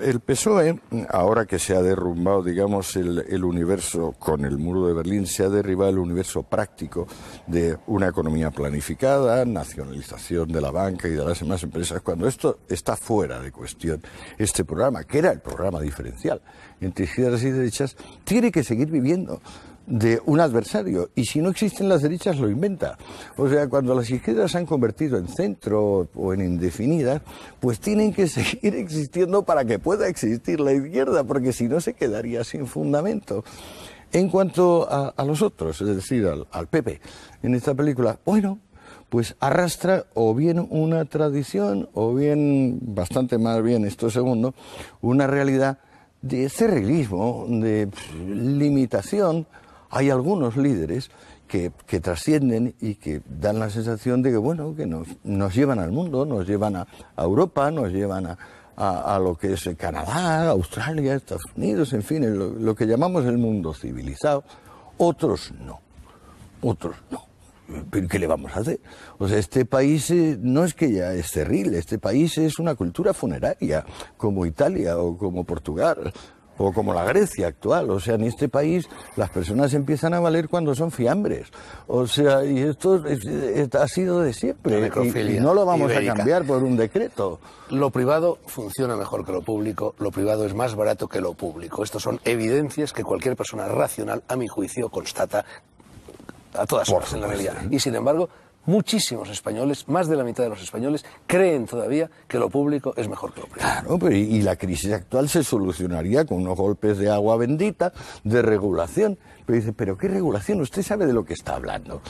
el PSOE, ahora que se ha derrumbado, digamos, el universo con el muro de Berlín, se ha derribado el universo práctico de una economía planificada, nacionalización de la banca y de las demás empresas, cuando esto está fuera de cuestión, este programa, que era el programa diferencial, entre izquierdas y derechas, tiene que seguir viviendo de un adversario. Y si no existen las derechas, lo inventa. O sea, cuando las izquierdas se han convertido en centro o en indefinida, pues tienen que [LAUGHS] seguir existiendo para que pueda existir la izquierda, porque si no se quedaría sin fundamento. En cuanto a, los otros, es decir, al, al Pepe, en esta película, bueno, pues arrastra o bien una tradición o bien, bastante más bien esto segundo, una realidad de ese realismo, de limitación, hay algunos líderes que, trascienden y que dan la sensación de que, bueno, que nos, llevan al mundo, nos llevan a, Europa, nos llevan a, lo que es Canadá, Australia, Estados Unidos, en fin, lo que llamamos el mundo civilizado. Otros no, otros no. ¿qué le vamos a hacer? O sea, este país eh, no es que ya es terrible, este país es una cultura funeraria, como Italia o como Portugal o como la Grecia actual. O sea, en este país las personas empiezan a valer cuando son fiambres. O sea, y esto ha sido de siempre. Y, no lo vamos a cambiar por un decreto. Lo privado funciona mejor que lo público, lo privado es más barato que lo público. Estas son evidencias que cualquier persona racional, a mi juicio, constata a todas horas en la realidad. Y sin embargo, muchísimos españoles, más de la mitad de los españoles, creen todavía que lo público es mejor que lo privado. Claro, pero y la crisis actual se solucionaría con unos golpes de agua bendita, de regulación. Pero dice, pero ¿qué regulación? Usted sabe de lo que está hablando.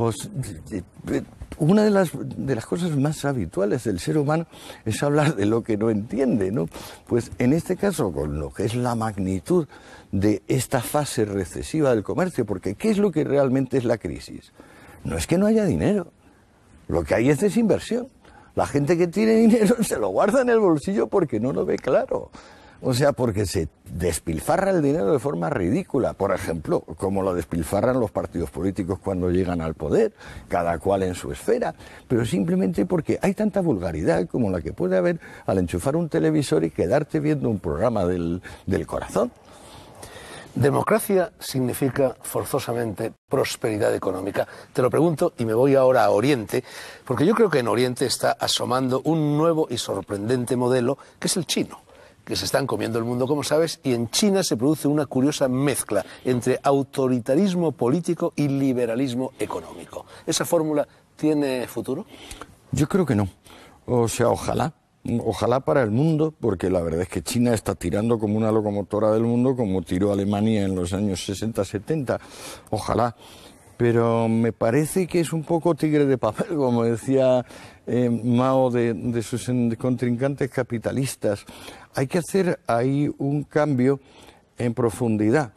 Eh, eh, una de las, de las cosas más habituales del ser humano es hablar de lo que no entiende, ¿no? Pues en este caso, con lo que es la magnitud de esta fase recesiva del comercio, porque ¿qué es lo que realmente es la crisis? No es que no haya dinero, lo que hay es desinversión. La gente que tiene dinero [LAUGHS] se lo guarda en el bolsillo porque no lo ve claro. O sea, porque se despilfarra el dinero de forma ridícula. Por ejemplo, como lo despilfarran los partidos políticos cuando llegan al poder, cada cual en su esfera, pero simplemente porque hay tanta vulgaridad como la que puede haber al enchufar un televisor y quedarte viendo un programa del, del corazón. Democracia significa forzosamente prosperidad económica. Te lo pregunto y me voy ahora a Oriente, porque yo creo que en Oriente está asomando un nuevo y sorprendente modelo, que es el chino que se están comiendo el mundo, como sabes, y en China se produce una curiosa mezcla entre autoritarismo político y liberalismo económico. ¿Esa fórmula tiene futuro? Yo creo que no. O sea, ojalá. Ojalá para el mundo, porque la verdad es que China está tirando como una locomotora del mundo, como tiró Alemania en los años 60-70. Ojalá. Pero me parece que es un poco tigre de papel, como decía eh, Mao de, sus contrincantes capitalistas. Hay que hacer ahí un cambio en profundidad.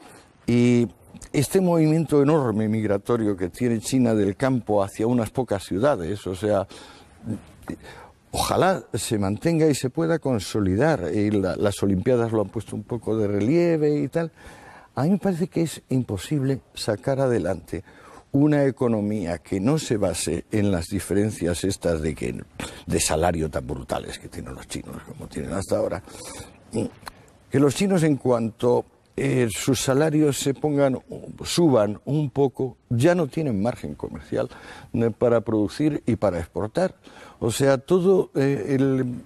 Y este movimiento enorme migratorio que tiene China del campo hacia unas pocas ciudades, o sea, ojalá se mantenga y se pueda consolidar. Y las Olimpiadas lo han puesto un poco de relieve y tal. A mí me parece que es imposible sacar adelante una economía que no se base en las diferencias estas de, que, de salario tan brutales que tienen los chinos, como tienen hasta ahora, que los chinos en cuanto eh, sus salarios se pongan, suban un poco, ya no tienen margen comercial eh, para producir y para exportar. O sea, todo eh,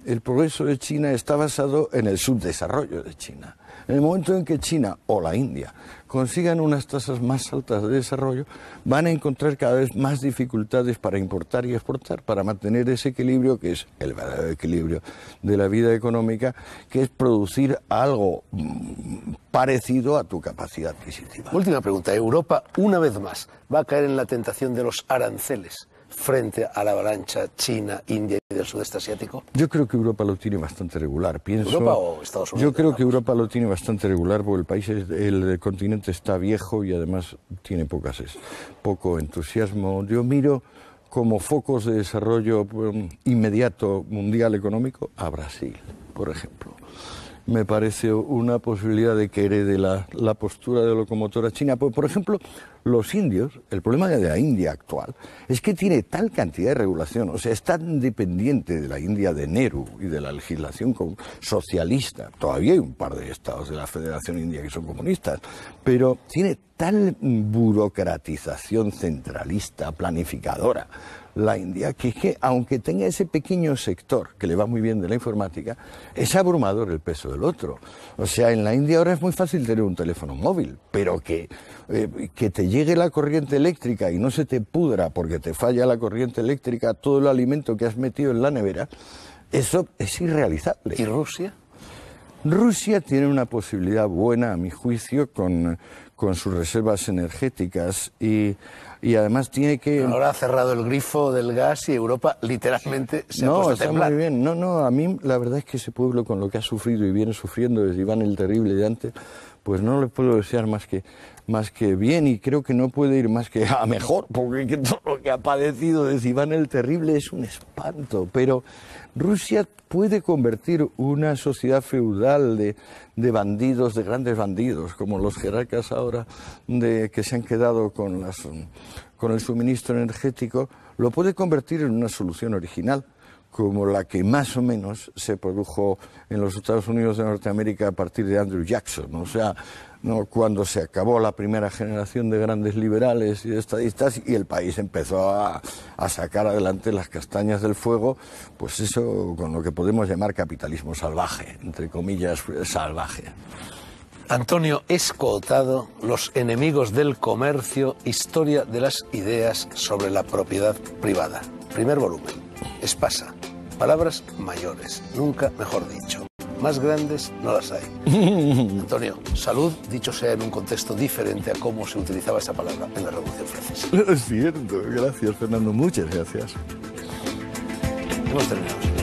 el progreso de China está basado en el subdesarrollo de China. En el momento en que China o la India consigan unas tasas más altas de desarrollo, van a encontrar cada vez más dificultades para importar y exportar, para mantener ese equilibrio que es el verdadero equilibrio de la vida económica, que es producir algo mm, parecido a tu capacidad adquisitiva. Última pregunta. Europa, una vez más, va a caer en la tentación de los aranceles frente a la avalancha china, india y del sudeste asiático? Yo creo que Europa lo tiene bastante regular. Pienso, ¿Europa o Estados Unidos? Yo creo que Europa lo tiene bastante regular porque el país, el continente está viejo y además tiene pocas, es, poco entusiasmo. Yo miro como focos de desarrollo mm, inmediato mundial económico a Brasil, por ejemplo me parece una posibilidad de que herede la, postura de locomotora china. Por, por ejemplo, los indios, el problema de la India actual es que tiene tal cantidad de regulación, o sea, es tan dependiente de la India de Nehru y de la legislación socialista. Todavía hay un par de estados de la Federación India que son comunistas, pero tiene tal burocratización centralista, planificadora, la India, que es que aunque tenga ese pequeño sector que le va muy bien de la informática, es abrumador el peso del otro. O sea, en la India ahora es muy fácil tener un teléfono móvil, pero que, eh, que te llegue la corriente eléctrica y no se te pudra porque te falla la corriente eléctrica todo el alimento que has metido en la nevera, eso es irrealizable. ¿Y Rusia? Rusia tiene una posibilidad buena, a mi juicio, con, con sus reservas energéticas y y además tiene que... Ahora ha cerrado el grifo del gas y Europa literalmente se ha puesto a temblar. muy bien. No, no, a mí la verdad es que ese pueblo con lo que ha sufrido y viene sufriendo desde Iván el Terrible de antes, pues no le puedo desear más que, más que bien y creo que no puede ir más que a mejor, porque [LAUGHS] todo lo que ha padecido desde Iván el Terrible es un espanto, pero Rusia puede convertir una sociedad feudal de, bandidos, de grandes bandidos, como los jerarcas ahora de, que se han quedado con, las, con el suministro energético, lo puede convertir en una solución original como la que más o menos se produjo en los Estados Unidos de Norteamérica a partir de Andrew Jackson. O sea, ¿no? cuando se acabó la primera generación de grandes liberales y estadistas y el país empezó a, a, sacar adelante las castañas del fuego, pues eso con lo que podemos llamar capitalismo salvaje, entre comillas salvaje. Antonio Escotado, Los enemigos del comercio, historia de las ideas sobre la propiedad privada. Primer volumen, Espasa. Palabras mayores, nunca mejor dicho más grandes no las hay. [LAUGHS] Antonio, salud, dicho sea en un contexto diferente a cómo se utilizaba esa palabra en la Revolución Francesa. Es cierto, gracias Fernando, muchas gracias. Hemos terminado.